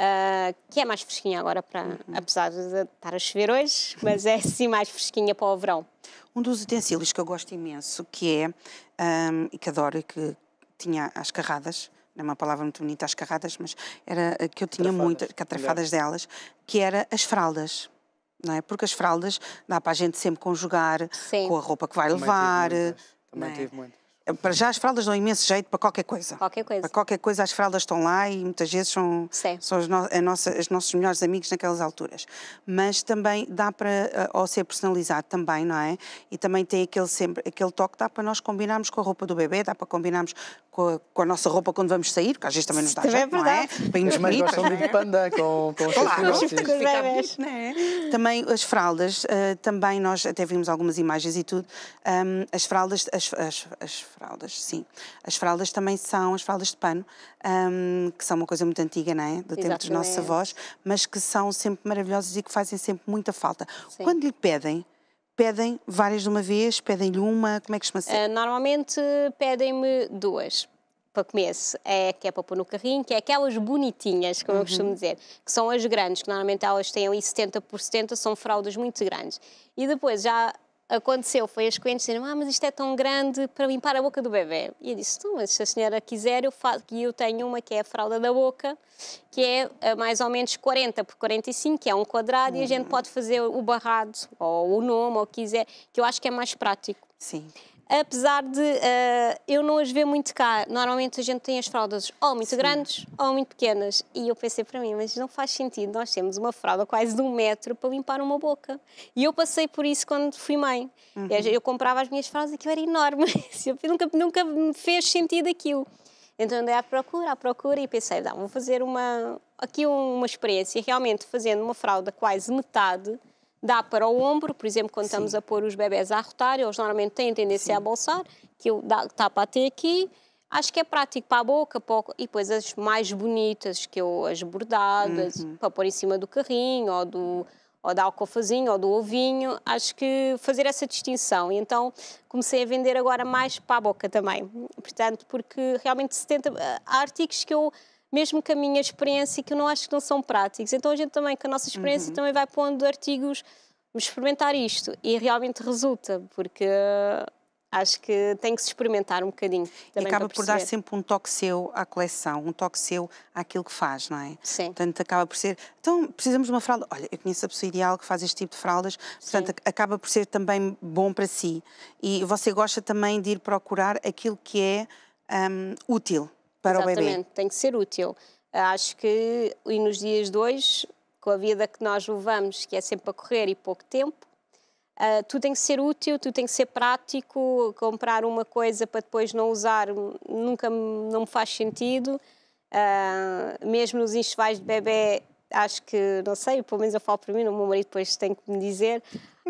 uh, que é mais fresquinha agora, para, uhum. apesar de estar a chover hoje, <laughs> mas é assim mais fresquinha para o verão. Um dos utensílios que eu gosto imenso, que é, um, e que adoro, e que tinha as carradas, não é uma palavra muito bonita, as carradas, mas era eh, que eu tinha Trafadas. muitas, catrafadas delas, que era as fraldas. Não é? Porque as fraldas dá para a gente sempre conjugar Sim. com a roupa que vai levar. Também tive eh, Também é? tive é, para já as fraldas dão imenso jeito para qualquer coisa. Qualquer coisa. Para qualquer coisa as fraldas estão lá e muitas vezes são, são os, no, nossa, os nossos melhores amigos naquelas alturas. Mas também dá para, eh, ou ser personalizado também, não é? E também tem aquele, sempre, aquele toque, dá para nós combinarmos com a roupa do bebê, dá para combinarmos com a, com a nossa roupa quando vamos sair, porque às vezes também nos dá também é jeito, é verdade. não é? Para irmos de panda com, com os claro, bonitos, é? Né? Também as fraldas, eh, também nós até vimos algumas imagens e tudo, ehm, as fraldas, as, as, as fraldas, sim. As fraldas também são, as fraldas de pano, um, que são uma coisa muito antiga, não é? Do Exatamente. tempo dos nossos avós, mas que são sempre maravilhosas e que fazem sempre muita falta. Sim. Quando lhe pedem, pedem várias de uma vez, pedem-lhe uma, como é que chama -se? Uh, ah, normalmente pedem-me duas para começo, é que é para pôr no carrinho, que é aquelas bonitinhas, como uhum. eu costumo uhum. dizer, que são as grandes, que normalmente elas têm ali 70 por 70, são fraldas muito grandes. E depois já aconteceu foi as clientes dizerem, ah, mas isto é tão grande para limpar a boca do bebê. E eu disse, não, mas se a senhora quiser, eu faço, e eu tenho uma que é a fralda da boca, que é eh, mais ou menos 40 por 45, que é um quadrado, e a gente uhum. pode fazer o barrado, ou o nome, ou o que quiser, que eu acho que é mais prático. Sim apesar de uh, eu não as ver muito cá. Normalmente a gente tem as fraldas ou muito Sim. grandes ou muito pequenas. E eu pensei para mim, mas não faz sentido, nós temos uma fralda quase de um metro para limpar uma boca. E eu passei por isso quando fui mãe. Uhum. Eu, eu, comprava as minhas fraldas, aquilo era enorme, <laughs> nunca, nunca me fez sentido aquilo. Então andei à procura, à procura e pensei, vou fazer uma, aqui uma experiência. realmente fazendo uma fralda quase metade, dá para o ombro, por exemplo, quando Sim. estamos a pôr os bebés a rotar, eles normalmente têm tendência Sim. a bolsar, que eu tapa até aqui. Acho que é prático para a boca para o... e depois as mais bonitas, que eu as bordadas, uhum. para pôr em cima do carrinho ou, do, ou da alcofazinha ou do ovinho. Acho que fazer essa distinção. E então comecei a vender agora mais para a boca também. Portanto, porque realmente 70... há artigos que eu mesmo que a minha experiência, e que eu não acho que não são práticos. Então a gente também, com a nossa experiência, uhum. também vai pondo artigos, experimentar isto, e realmente resulta, porque eh, acho que tem que se experimentar um bocadinho. E acaba por dar sempre um toque seu à coleção, um toque seu àquilo que faz, não é? Sim. Portanto, acaba por ser. Então, precisamos de uma fralda. Olha, eu conheço a pessoa ideal que faz este tipo de fraldas, portanto, Sim. acaba por ser também bom para si. E você gosta também de ir procurar aquilo que é um, útil para Exatamente, o bebê. Exatamente, tem que ser útil. Acho que, e nos dias de hoje, com a vida que nós levamos, que é sempre a correr e pouco tempo, uh, tudo tem que ser útil, tudo tem que ser prático, comprar uma coisa para depois não usar nunca não me faz sentido. Uh, mesmo nos enxovais de bebê, acho que, não sei, pelo menos eu falo para mim, o meu marido depois tem que me dizer,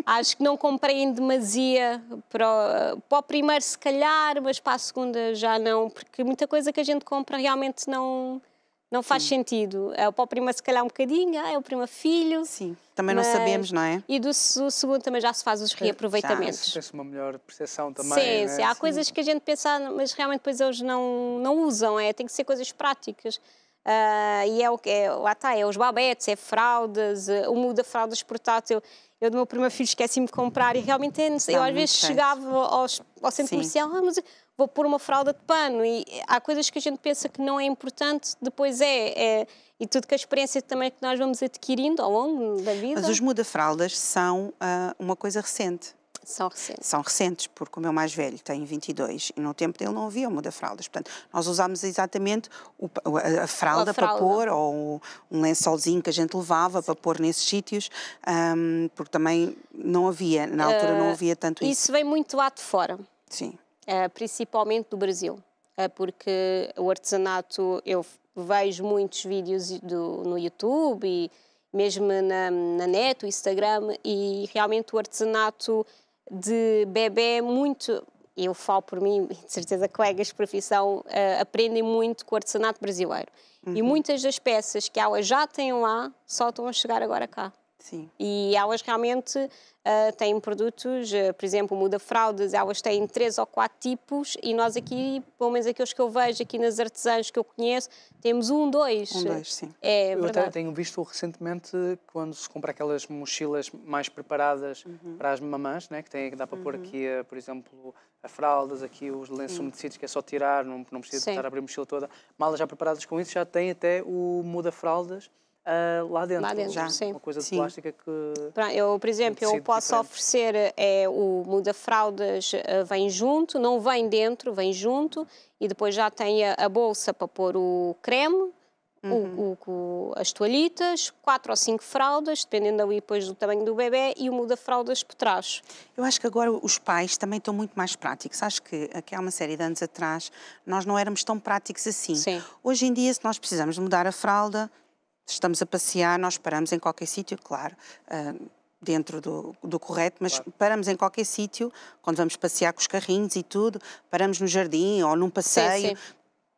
Acho que não comprei demasia para o, para o primeiro, se calhar, mas para a segunda já não, porque muita coisa que a gente compra realmente não, não faz Sim. sentido. É, para o primeiro, se calhar, um bocadinho, ah, é o primo filho. Sim, também mas... não sabemos, não é? E do, do, segundo também já se faz os é, reaproveitamentos. Já, se uma melhor percepção também. Sim, sim. É? há sim. coisas que a gente pensa, mas realmente depois eles não, não usam, é? tem que ser coisas práticas. Uh, e é o que é, lá está, é os babetes, é fraldas, eh, o muda fraldas portátil. Eu do meu primeiro filho esqueci-me de comprar e realmente é eu, eu às vezes chegava aos, ao centro Sim. comercial, ah, mas vou pôr uma fralda de pano e há coisas que a gente pensa que não é importante, depois é, é e tudo que a experiência também que nós vamos adquirindo ao longo da vida. Mas os muda-fraldas são uh, uma coisa recente. São recentes. São recentes, porque o meu mais velho tem 22 e no tempo dele não havia o muda-fraldas. Portanto, nós usámos exatamente o, a, a, fralda a, fralda para pôr ou um lençolzinho que a gente levava Sim. para pôr nesses sítios, um, porque também não havia, na altura uh, não ah, havia tanto isso. Isso vem muito lá de fora. Sim. Uh, principalmente do Brasil, uh, porque o artesanato, eu vejo muitos vídeos do, no YouTube e mesmo na, na net, o Instagram, e realmente o artesanato de bebê muito eu falo por mim, de certeza colegas de profissão uh, aprendem muito com o artesanato brasileiro. Uhum. E muitas das peças que elas já têm lá só estão a chegar agora cá. Sim. E elas realmente uh, têm produtos, uh, por exemplo, muda fraldas, elas têm três ou quatro tipos e nós aqui, pelo menos aqueles que eu vejo aqui nas artesãs que eu conheço, temos um, dois. Um, dois, sim. É, eu verdade. até tenho visto recentemente quando se compra aquelas mochilas mais preparadas uhum. para as mamãs, né, que, tem, dá para uhum. pôr aqui, ah, por exemplo, as fraldas, aqui os lenços uhum. umedecidos que é só tirar, não, não precisa sim. estar a abrir a mochila toda. Malas já preparadas com isso, já tem até o muda-fraldas Uh, lá dentro, lá dentro já, sim. uma coisa de sim. plástica que. Pronto, eu, por exemplo, eu posso diferente. oferecer é, o muda-fraldas, ah, vem junto, não vem dentro, vem junto, e depois já tem a, a bolsa para pôr o creme, Uhum. O, o, as toalhitas, quatro ou cinco fraldas, dependendo ali depois do tamanho do bebê, e o muda-fraldas por trás. Eu acho que agora os pais também estão muito mais práticos. Acho que aqui há uma série de anos atrás nós não éramos tão práticos assim. Sim. Hoje em dia, se nós precisamos mudar a fralda, estamos a passear, nós paramos em qualquer sítio, claro, ah, dentro do, do correto, mas claro. paramos em qualquer sítio, quando vamos passear com os carrinhos e tudo, paramos no jardim ou num passeio, sim, sim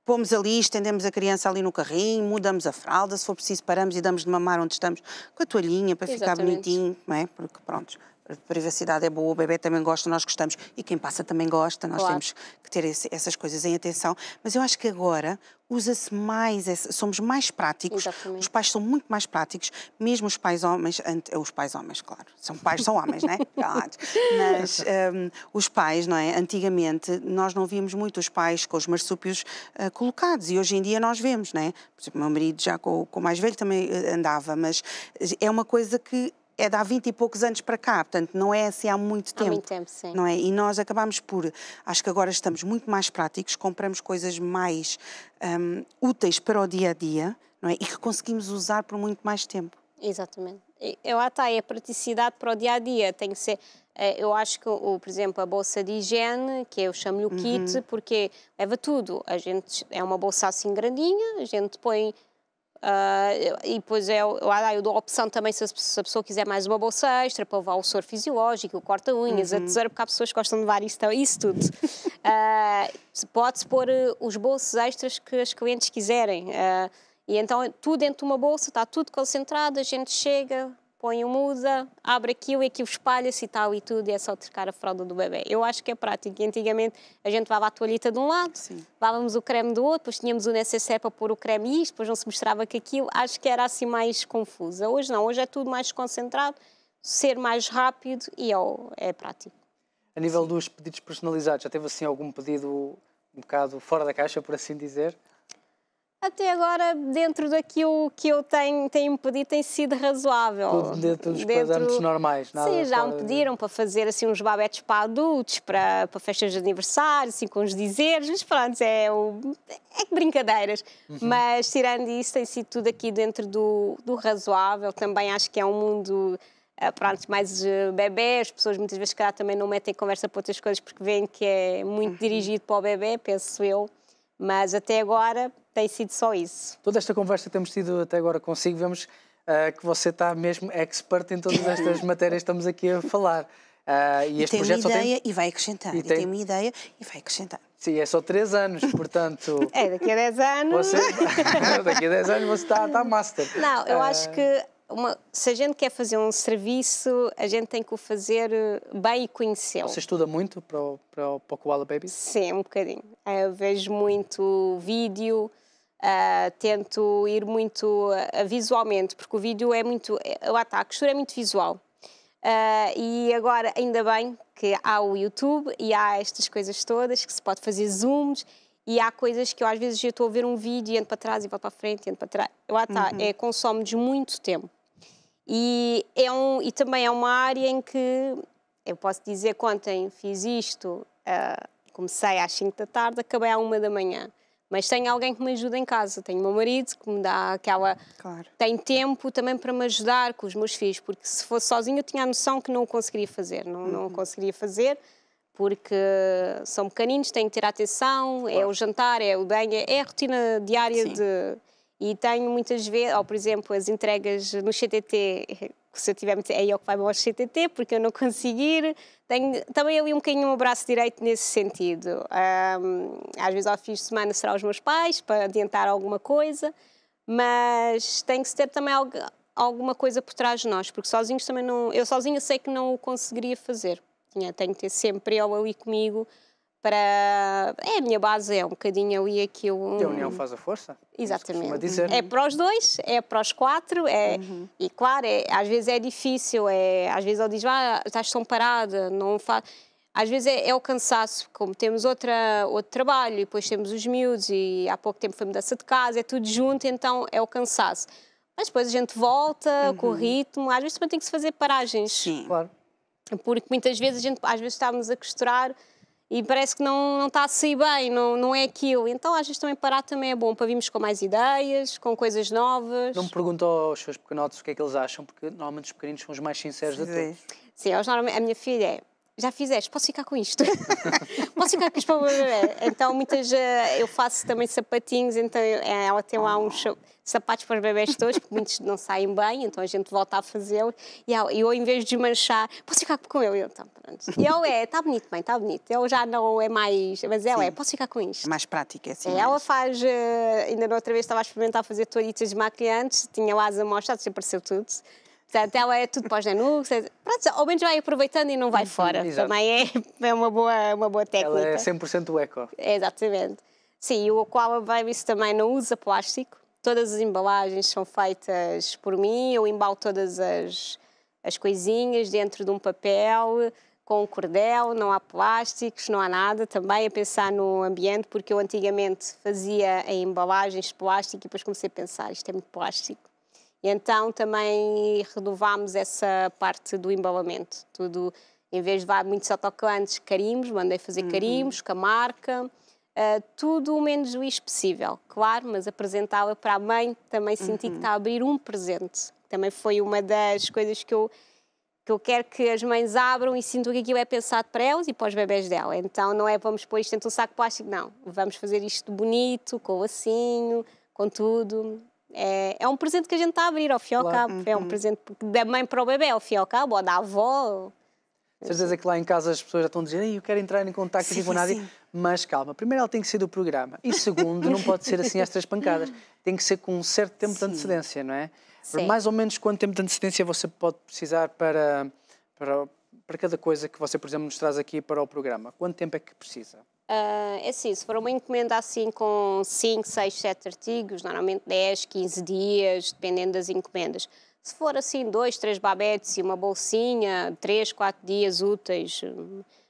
pomos ali, estendemos a criança ali no carrinho, mudamos a fralda, se for preciso paramos e damos de mamar onde estamos, com a toalhinha para Exatamente. ficar bonitinho, não é? Porque pronto, a privacidade é boa, o bebê também gosta, nós gostamos e quem passa também gosta, nós claro. temos que ter esse, essas coisas em atenção. Mas eu acho que agora usa-se mais, somos mais práticos, Exatamente. os pais são muito mais práticos, mesmo os pais homens, eh, os pais homens, claro, são pais, são homens, né? <laughs> Mas um, os pais, não é? Antigamente nós não víamos muito os pais com os marsúpios uh, colocados e hoje em dia nós vemos, né? Por exemplo, meu marido já com, com o mais velho também eh, andava, mas é uma coisa que é de há 20 e poucos anos para cá, portanto não é assim há muito tempo. Há muito tempo, sim. Não é? E nós acabamos por, acho que agora estamos muito mais práticos, compramos coisas mais hum, úteis para o dia a dia, não é? E que conseguimos usar por muito mais tempo. Exatamente. Eu está ah, é a praticidade para o dia a dia, tem que ser eh, eu acho que, por exemplo, a bolsa de higiene, que eu chamo-lhe o kit, uhum. porque leva tudo. A gente é uma bolsa assim grandinha, a gente põe Uh, e depois é eu, ah, eu, dou a opção também se a, se a, pessoa quiser mais uma bolsa extra para levar o soro fisiológico, o corta-unhas, uhum. a tesoura, porque há pessoas que gostam de levar isso, isso tudo. uh, <laughs> Pode-se pôr eh, os bolsos extras que as clientes quiserem. Uh, e então tudo dentro de uma bolsa, está tudo concentrado, a gente chega, põe o usa, abre aquilo e aquilo espalha-se e tal e tudo, e é só trocar a fralda do bebê. Eu acho que é prático. antigamente a gente levava a toalhita de um lado, levávamos o creme do outro, depois tínhamos o necessaire para pôr o creme e isto, depois não se mostrava que aquilo. Acho que era assim mais confusa. Hoje não, hoje é tudo mais concentrado, ser mais rápido e é, é prático. A nível Sim. dos pedidos personalizados, já teve assim algum pedido um bocado fora da caixa, por assim dizer? Até agora, dentro daquilo que eu tenho, tenho pedido, tem sido razoável. Tudo dentro dos dentro... normais, nada Sim, já me pediram para fazer assim uns babetes para adultos, para, para festas de aniversário, assim com os dizeres, mas pronto, é, o... é que brincadeiras. Uhum. Mas tirando isso, tem sido tudo aqui dentro do, do razoável. Também acho que é um mundo eh, pronto, mais eh, bebê, as pessoas muitas vezes calhar, também não metem conversa para outras coisas porque veem que é muito uhum. dirigido para o bebê, penso eu. Mas até agora tem sido só isso. Toda esta conversa que temos tido até agora consigo, vemos uh, que você está mesmo expert em todas estas <laughs> matérias que estamos aqui a falar. Uh, e, e tem uma ideia tem... e vai acrescentar. E, e tem... tem... uma ideia e vai acrescentar. Sim, é só 3 anos, portanto. <laughs> é, daqui a 10 anos. Você... <laughs> daqui a 10 anos você está, está master. Não, eu uh... acho que uma... se a gente quer fazer um serviço, a gente tem que o fazer eh, bem e conhecê-lo. Você estuda muito para o, para o, para o Koala Baby? Sim, um bocadinho. Eu vejo muito vídeo. Uh, tento ir muito uh, visualmente, porque o vídeo é muito. É, lá está, a costura é muito visual. Uh, e agora, ainda bem que há o YouTube e há estas coisas todas, que se pode fazer zooms e há coisas que eu às vezes eu estou a ver um vídeo e ando para trás e volto para frente e ando para trás. Lá está, uhum. é, consome-nos muito tempo. E, é um, e também é uma área em que eu posso dizer: ontem fiz isto, comecei às 5 da tarde, acabei à 1 da manhã mas tenho alguém que me ajuda em casa, tenho meu marido que me dá aquela. Claro. Tem tempo também para me ajudar com os meus filhos, porque se fosse sozinho eu tinha a noção que não o conseguiria fazer, não, uhum. não conseguiria fazer porque são pequeninos, têm que ter atenção, é claro. é o jantar, é o banho, é, é a rotina diária Sim. de... E tenho muitas vezes, ou por exemplo, as entregas no CTT, se eu tiver é eu que vai para o CTT porque eu não conseguir. Tenho também ali um bocadinho um braço direito nesse sentido. Um, às vezes ao fim de semana será os meus pais para adiantar alguma coisa, mas tem que ter também algo, alguma coisa por trás de nós, porque sozinhos também não, eu sozinha sei que não o conseguiria fazer. tenho que ter sempre eu ali comigo para. É a minha base, é um bocadinho ali aquilo. Um... a união faz a força? É Exatamente. Dizer. É para os dois, é para os quatro, é... Uhum. e claro, é... às vezes é difícil, é... às vezes ele diz, ah, estás tão parada, não faz. Às vezes é, é, o cansaço, como temos outra, outro trabalho, e depois temos os miúdos, e há pouco tempo foi mudança de casa, é tudo junto, então é o cansaço. Mas depois a gente volta uhum. com o uhum. ritmo, às vezes também tem que se fazer paragens. Sim, claro. Porque muitas vezes a gente, às vezes estávamos a costurar e parece que não, não está a sair bem, não, não é aquilo. Então, às vezes, também parar também é bom para virmos com mais ideias, com coisas novas. Não me pergunto aos seus pequenotes o que é que eles acham, porque normalmente os pequeninos são os mais sinceros Sim. de todos. Sim, eles, a minha filha é já fizeste, posso ficar com isto? <laughs> posso ficar com isto? Então, muitas. Eh, eu faço também sapatinhos, então eh, ela tem lá uns sapatos para os bebés todos, porque muitos não saem bem, então a gente volta a fazê-los. E eu, em vez de manchar, posso ficar com ele? então, pronto. E é, tá tá ele é, está bonito, bem, está bonito. Ela já não é mais. Mas ela é, Sim. é, posso ficar com isto? É mais prática, é assim. É, ela faz. Eh, ainda na outra vez estava a experimentar fazer toalhitas de maquiantes, tinha lá as amostras, desapareceu tudo. Portanto, ela é tudo pós-Danux. É, pronto, ao menos vai aproveitando e não vai uhum, fora. Exato. Também é, é uma, boa, uma boa técnica. Ela é 100% eco. exatamente. Sim, o Aquala Babies também não usa plástico. Todas as embalagens são feitas por mim. Eu embalo todas as, as coisinhas dentro de um papel, com um cordel, não há plásticos, não há nada. Também a pensar no ambiente, porque eu antigamente fazia em embalagens de plástico e depois comecei a pensar, ah, isto é muito plástico e então também renovámos essa parte do embalamento. Tudo, em vez de dar muitos autocolantes, carimbos, mandei fazer uhum. carimbos uhum. com a marca. Uh, tudo o menos juiz possível, claro, mas apresentá-la para a mãe também senti uhum. que está a abrir um presente. Também foi uma das coisas que eu, que eu quero que as mães abram e sintam que aquilo é pensado para elas e para os bebés dela. Então não é vamos pôr isto dentro do um saco plástico, não. Vamos fazer isto bonito, com lacinho, com tudo. É, é um presente que a gente está a abrir ao fim e ao cabo. Uhum. É um uhum. presente da mãe para o bebê, ao fim e ao cabo, ou da avó. é que lá em casa as pessoas já estão a dizer eu quero entrar em contato com a Nádia, mas calma, primeiro ela tem que ser do programa e segundo, não pode ser assim estas pancadas, tem que ser com um certo tempo Sim. de antecedência, não é? Sim. Mais ou menos quanto tempo de antecedência você pode precisar para, para, para cada coisa que você, por exemplo, nos traz aqui para o programa? Quanto tempo é que precisa? Uh, é assim, se for uma encomenda assim com 5, 6, 7 artigos, normalmente 10, 15 dias, dependendo das encomendas. Se for assim, dois, três babetes e uma bolsinha, três, quatro dias úteis,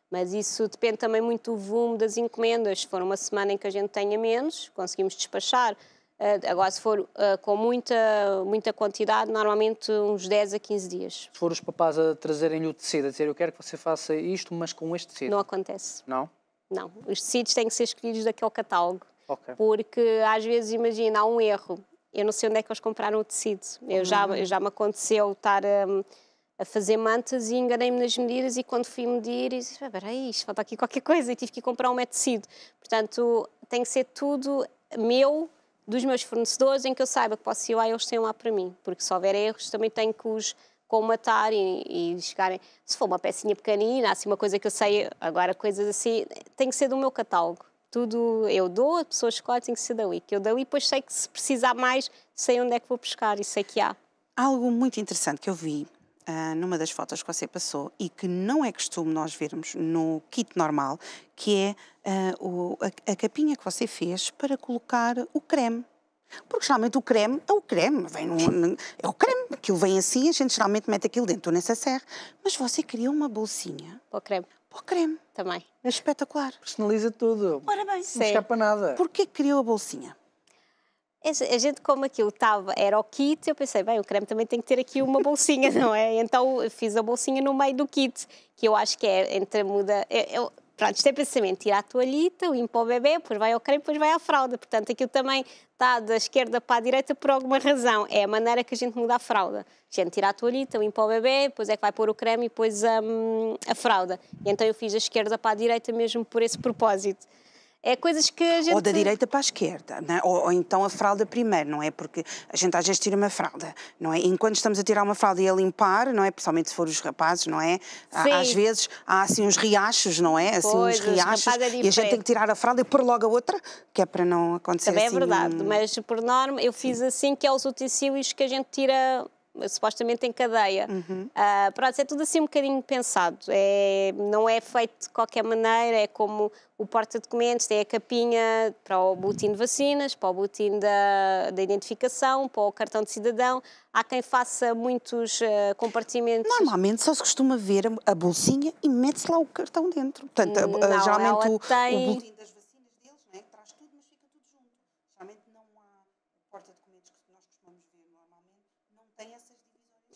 mas isso depende também muito do volume das encomendas. Se for uma semana em que a gente tenha menos, conseguimos despachar. Uh, agora, se for uh, com muita, muita quantidade, normalmente uns 10 a 15 dias. Se for os papás a trazerem o tecido, a dizer eu quero que você faça isto, mas com este tecido. Não acontece. Não? Não, os tecidos têm que ser escolhidos daquele catálogo. Okay. Porque às vezes, imagina, há um erro. Eu não sei onde é que eles compraram o tecido. Eu uhum. já, já me aconteceu estar a, hum, a fazer mantas e enganei-me nas medidas e quando fui medir, disse, ah, peraí, falta aqui qualquer coisa e tive que ir comprar um metro tecido. Portanto, tem que ser tudo meu, dos meus fornecedores, em que eu saiba que posso ir lá e eles têm lá para mim. Porque se houver erros, também tenho que os ou e, e chegarem. Se for uma pecinha pequenina, assim, uma coisa que eu sei, agora coisas assim, tem que ser do meu catálogo. Tudo eu dou, a pessoa escolhe, tem que ser dali. Que eu dali, depois sei que se precisar mais, sei onde é que vou buscar e sei que há. Algo muito interessante que eu vi Uh, numa das fotos que você passou e que não é costume nós vermos no kit normal, que é uh, o, a, a, capinha que você fez para colocar o creme. Porque geralmente o creme é o creme, vem é o creme, que o vem assim, a gente geralmente mete aquilo dentro do NSSR. Mas você criou uma bolsinha. Para o creme. Para o creme. Também. É espetacular. Personaliza tudo. Ora bem. Não escapa nada. Porquê criou a bolsinha? É assim, a gente, como aquilo estava, era o kit, eu pensei, bem, o creme também tem que ter aqui uma bolsinha, <laughs> não é? Então fiz a bolsinha no meio do kit, que eu acho que é entre muda. Eu, é, eu, é Pronto, isto é pensamento, tirar a toalhita, limpa o bebê, depois vai ao creme, depois vai à fralda. Portanto, aquilo também está da esquerda para a direita por alguma razão. É a maneira que a gente muda a fralda. A gente tira a toalhita, limpa o bebê, depois é que vai pôr o creme e depois hum, a fralda. E então eu fiz a esquerda para a direita mesmo por esse propósito é coisas que a gente... Ou da direita para a esquerda, né? ou, ou, então a fralda primeiro, não é? Porque a gente às vezes tira uma fralda, não é? Enquanto estamos a tirar uma fralda e a limpar, não é? Principalmente se for os rapazes, não é? Sim. Às vezes há assim uns riachos, não é? Assim pois, uns riachos é e a gente tem que tirar a fralda e pôr logo a outra, que é para não acontecer Também é assim... é verdade, mas por norma eu fiz Sim. assim que é os utensílios que a gente tira supostamente em cadeia. Uhum. Uh, pronto, é tudo assim um bocadinho pensado. É, não é feito de qualquer maneira, é como o porta-documentos, tem a capinha para o boletim de vacinas, para o boletim da, da identificação, para o cartão de cidadão. Há quem faça muitos uh, compartimentos. Normalmente só se costuma ver a bolsinha e mete-se lá o cartão dentro. Portanto, não, geralmente o, tem... o das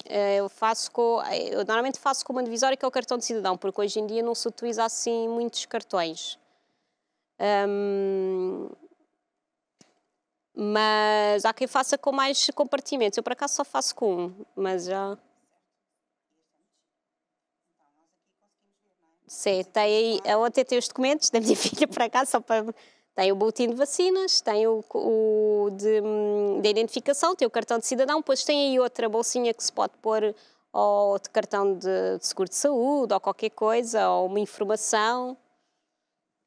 Eh, eu faço com, eh, eu normalmente faço com uma divisória que é o cartão de cidadão, porque hoje em dia não se utiliza assim muitos cartões. Um, mas há quem faça com mais compartimentos. Eu, por acaso, só faço com um, mas já. Sim, tem, eu até tenho os documentos da minha <laughs> filha, por acaso, só para tem o boletim de vacinas, tem o, o de, hum, de, identificação, tem o cartão de cidadão, depois tem aí outra bolsinha que se pode pôr ou de cartão de, de seguro de saúde, ou qualquer coisa, ou uma informação.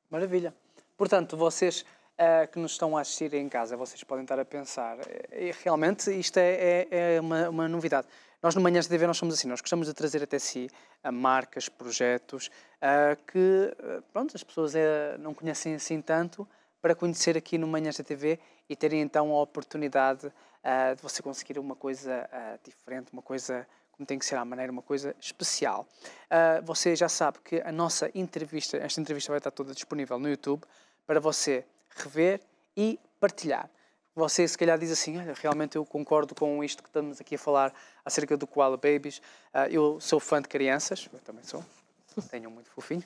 Maravilha. Portanto, vocês eh, que nos estão a assistir em casa, vocês podem estar a pensar, eh, realmente isto é, é, é uma, uma, novidade. Nós no Manhãs de TV nós somos assim, nós gostamos de trazer até si eh, marcas, projetos que pronto, as pessoas não conhecem assim tanto para conhecer aqui no Manhãs da TV e terem então a oportunidade uh, de você conseguir uma coisa uh, diferente, uma coisa como tem que ser à maneira, uma coisa especial. Uh, você já sabe que a nossa entrevista, esta entrevista vai estar toda disponível no YouTube para você rever e partilhar. Você se calhar diz assim, olha, realmente eu concordo com isto que estamos aqui a falar acerca do Koala Babies. eu sou fã de crianças, eu também sou, tenham muito fofinho,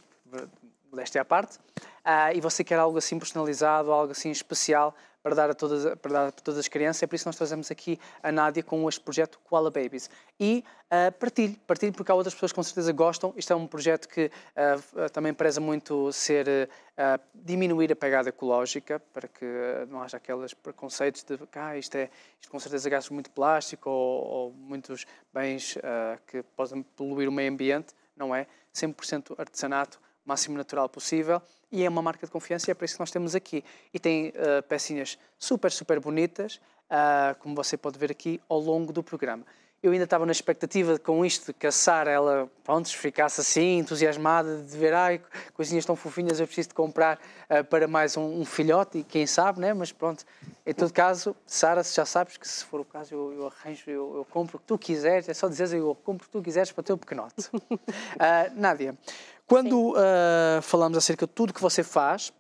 é à parte, ah, e você quer algo assim personalizado, algo assim especial para dar a todas, para dar a todas as crianças, é por isso que nós trazemos aqui a Nádia com este projeto Koala Babies. E ah, partilhe, partilhe porque há outras pessoas que com certeza gostam, isto é um projeto que ah, também preza muito ser, ah, diminuir a pegada ecológica, para que não haja aqueles preconceitos de que ah, isto, é, isto com certeza gasta muito plástico ou, ou muitos bens que podem poluir o meio ambiente, não é? 100% artesanato, máximo natural possível e é uma marca de confiança e é para isso que nós temos aqui. E tem uh, pecinhas super, super bonitas, uh, como você pode ver aqui, ao longo do programa eu ainda estava na expectativa de, com isto, de caçar ela, pronto, ficasse assim, entusiasmada de ver, ai, coisinhas tão fofinhas, eu preciso de comprar uh, para mais um, um, filhote, e quem sabe, né? Mas pronto, em todo caso, Sara, já sabes que se for o caso, eu, eu arranjo, eu, eu, compro o que tu quiseres, é só dizeres, eu compro o que tu quiseres para o teu pequenote. uh, <laughs> Nádia, quando uh, falamos acerca de tudo que você faz,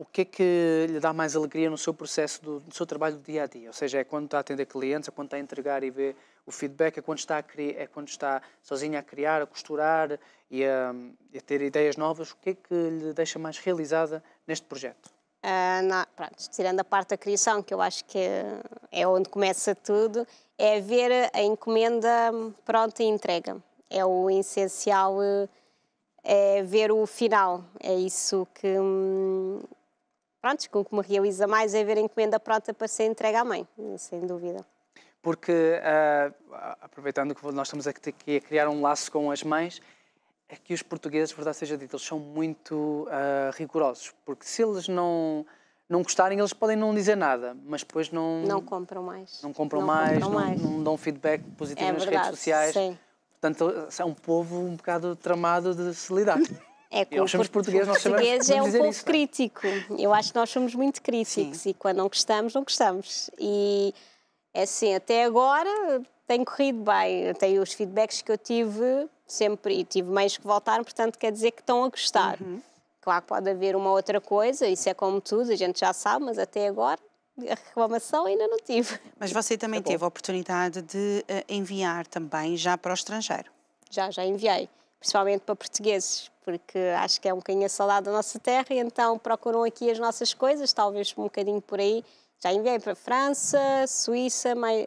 o que é que lhe dá mais alegria no seu processo, do, no seu trabalho do dia a dia? Ou seja, é quando está a atender clientes, é quando está a entregar e ver o feedback, é quando está, a criar, é quando está sozinha a criar, a costurar e a, a, ter ideias novas. O que é que lhe deixa mais realizada neste projeto? Ah, pronto, tirando a parte da criação, que eu acho que é onde começa tudo, é ver a encomenda pronta e entrega. É o essencial, eh, é ver o final. É isso que hum, pronto, com o que me realiza mais é ver a encomenda pronta para ser entregue à mãe, sem dúvida. Porque, uh, aproveitando que nós estamos aqui a criar um laço com as mães, é que os portugueses, verdade seja dita, eles são muito uh, rigorosos, porque se eles não não gostarem, eles podem não dizer nada, mas depois não... Não compram mais. Não compram não mais, compram não, mais. Não, não, dão feedback positivo é nas verdade, redes sociais. Sim. Portanto, é um povo um bocado tramado de se lidar. <laughs> É que nós somos portugueses, nós português é um povo isso, tá? crítico. Eu acho que nós somos muito críticos Sim. e quando não gostamos, não gostamos. E é assim, até agora tem corrido bem. Até os feedbacks que eu tive sempre e tive meios que voltaram, portanto quer dizer que estão a gostar. Uhum. Claro que pode haver uma outra coisa, isso é como tudo, a gente já sabe, mas até agora a reclamação ainda não tive. Mas você tá também tá teve a oportunidade de eh, enviar também já para o estrangeiro? Já, já enviei, principalmente para portugueses, porque acho que é um bocadinho a saudade da nossa terra, e então procuram aqui as nossas coisas, talvez um bocadinho por aí. Já enviei para a França, Suíça mais...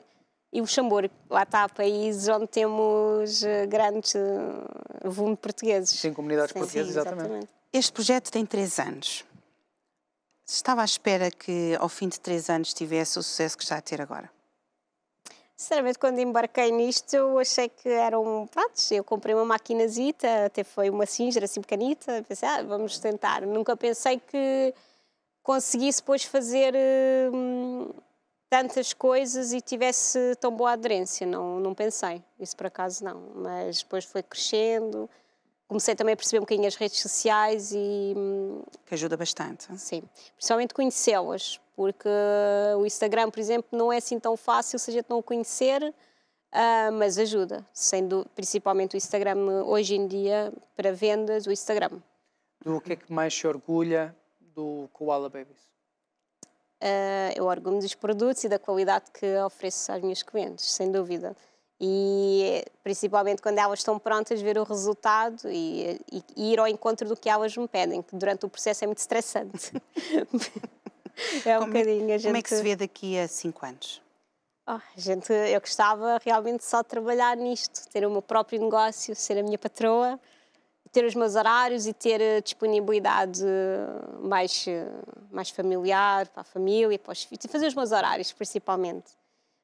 e Luxemburgo. Lá está, países onde temos eh, grandes eh, volume de portugueses. Sim, comunidades sim, portuguesas, sim, exatamente. exatamente. Este projeto tem três anos. Estava à espera que, ao fim de três anos, tivesse o sucesso que está a ter agora? Sinceramente, quando embarquei nisto, eu achei que era um prato Eu comprei uma maquinazita, até foi uma Singer assim pequenita. Pensei, ah, vamos tentar. Nunca pensei que conseguisse depois fazer hum, tantas coisas e tivesse tão boa aderência. Não, não pensei, isso por acaso não. Mas depois foi crescendo. Comecei também a perceber um bocadinho as redes sociais e. Hum, que ajuda bastante. Sim, principalmente conhecê-las, porque o Instagram, por exemplo, não é assim tão fácil se a gente não o conhecer, Uh, mas ajuda, sendo principalmente o Instagram hoje em dia para vendas, o Instagram. Do que é que mais se orgulha do Koala Babies? Uh, eu orgulho-me dos produtos e da qualidade que ofereço às minhas clientes, sem dúvida. E principalmente quando elas estão prontas, ver o resultado e, e ir ao encontro do que elas me pedem, que durante o processo é muito estressante. <laughs> <laughs> é um como é bocadinho. É, gente... Como é que se vê daqui a cinco anos? Oh, gente, eu gostava realmente só de trabalhar nisto, ter o meu próprio negócio, ser a minha patroa, ter os meus horários e ter eh, disponibilidade eh, mais, eh, mais familiar para a família, para os filhos, e fazer os meus horários principalmente.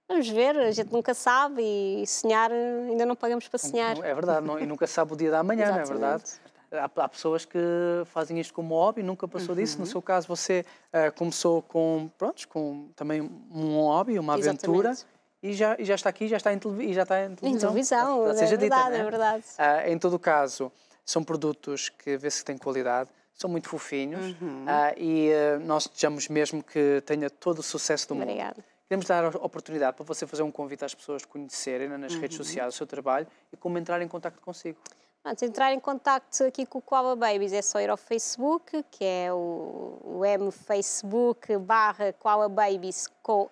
Vamos ver, a gente nunca sabe e sonhar, ainda não pagamos para sonhar. É verdade, não, e nunca sabe o dia da manhã, não é verdade? <laughs> há, pessoas que fazem isto como hobby, nunca passou uhum. disso. No uhum. seu caso, você uh, começou com, pronto, com também um hobby, uma aventura. E já, e já está aqui, já está em, televi já está em televisão. Em televisão, é, seja verdade, dita, né? é verdade. Uh, em todo caso, são produtos que vê-se que têm qualidade, são muito fofinhos uhum. uh, e eh, nós desejamos mesmo que tenha todo o sucesso do mundo. Queremos dar a oportunidade para você fazer um convite às pessoas conhecerem né, nas uhum. redes sociais o seu trabalho e como entrar em contato consigo. Pronto, entrar em contato aqui com o Koala Babies é só ir ao Facebook, que é o, o M Facebook barra Koala Babies, com,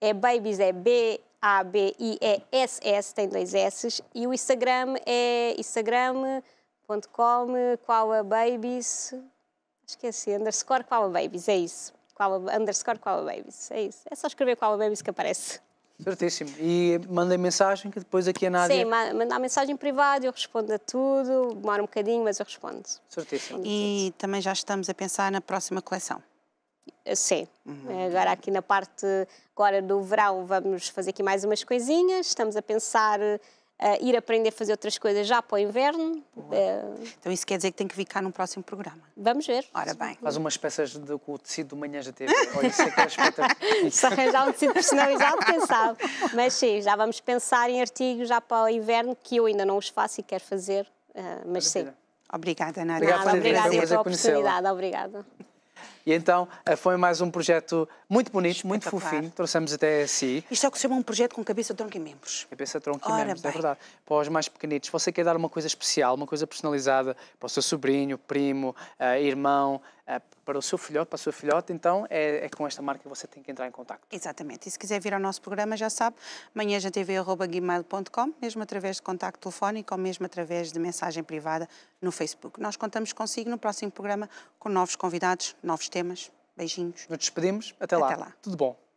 é Babies é B-A-B-I-E-S-S, tem dois S's, e o Instagram é instagram.com Koala Babies, esqueci, é assim, underscore Koala Babies, é isso. Koala, underscore Koala Babies, é isso. É só escrever Koala Babies que aparece. Certíssimo. E mandei mensagem que depois aqui a Nádia... Sim, mandar mensagem privada, eu respondo a tudo, demora um bocadinho, mas eu respondo. Certíssimo. E também já estamos a pensar na próxima coleção. Eh, sim. Uhum. Eh, agora aqui na parte agora do verão vamos fazer aqui mais umas coisinhas. Estamos a pensar uh, ir aprender a fazer outras coisas já para o inverno. Uh... Então isso quer dizer que tem que vir cá num próximo programa. Vamos ver. Ora bem. Faz umas peças de, com o tecido do manhã já teve. Olha, isso é que é Se arranjar um tecido personalizado, quem sabe. Mas sim, já vamos pensar em artigos já para o inverno que eu ainda não os faço e quero fazer, uh, mas sim. Obrigada, Nara. Obrigada, Nada, obrigada pela oportunidade. Obrigada. E então, eh, foi mais um projeto muito bonito, muito fofinho, trouxemos até si. Isto é o que se chama um projeto com cabeça, tronco e membros. Cabeça, tronco Ora e membros, é bem. é verdade. Para os mais pequenitos, você quer dar uma coisa especial, uma coisa personalizada para o seu sobrinho, primo, uh, irmão, uh, para o seu filhote, para a sua filhota, então é, é, com esta marca que você tem que entrar em contato. Exatamente. E se quiser vir ao nosso programa, já sabe, manhãjatv.com, mesmo através de contacto telefónico ou mesmo através de mensagem privada no Facebook. Nós contamos consigo no próximo programa com novos convidados, novos temas. Beijinhos. Nos despedimos. Até lá. Até lá. Tudo bom.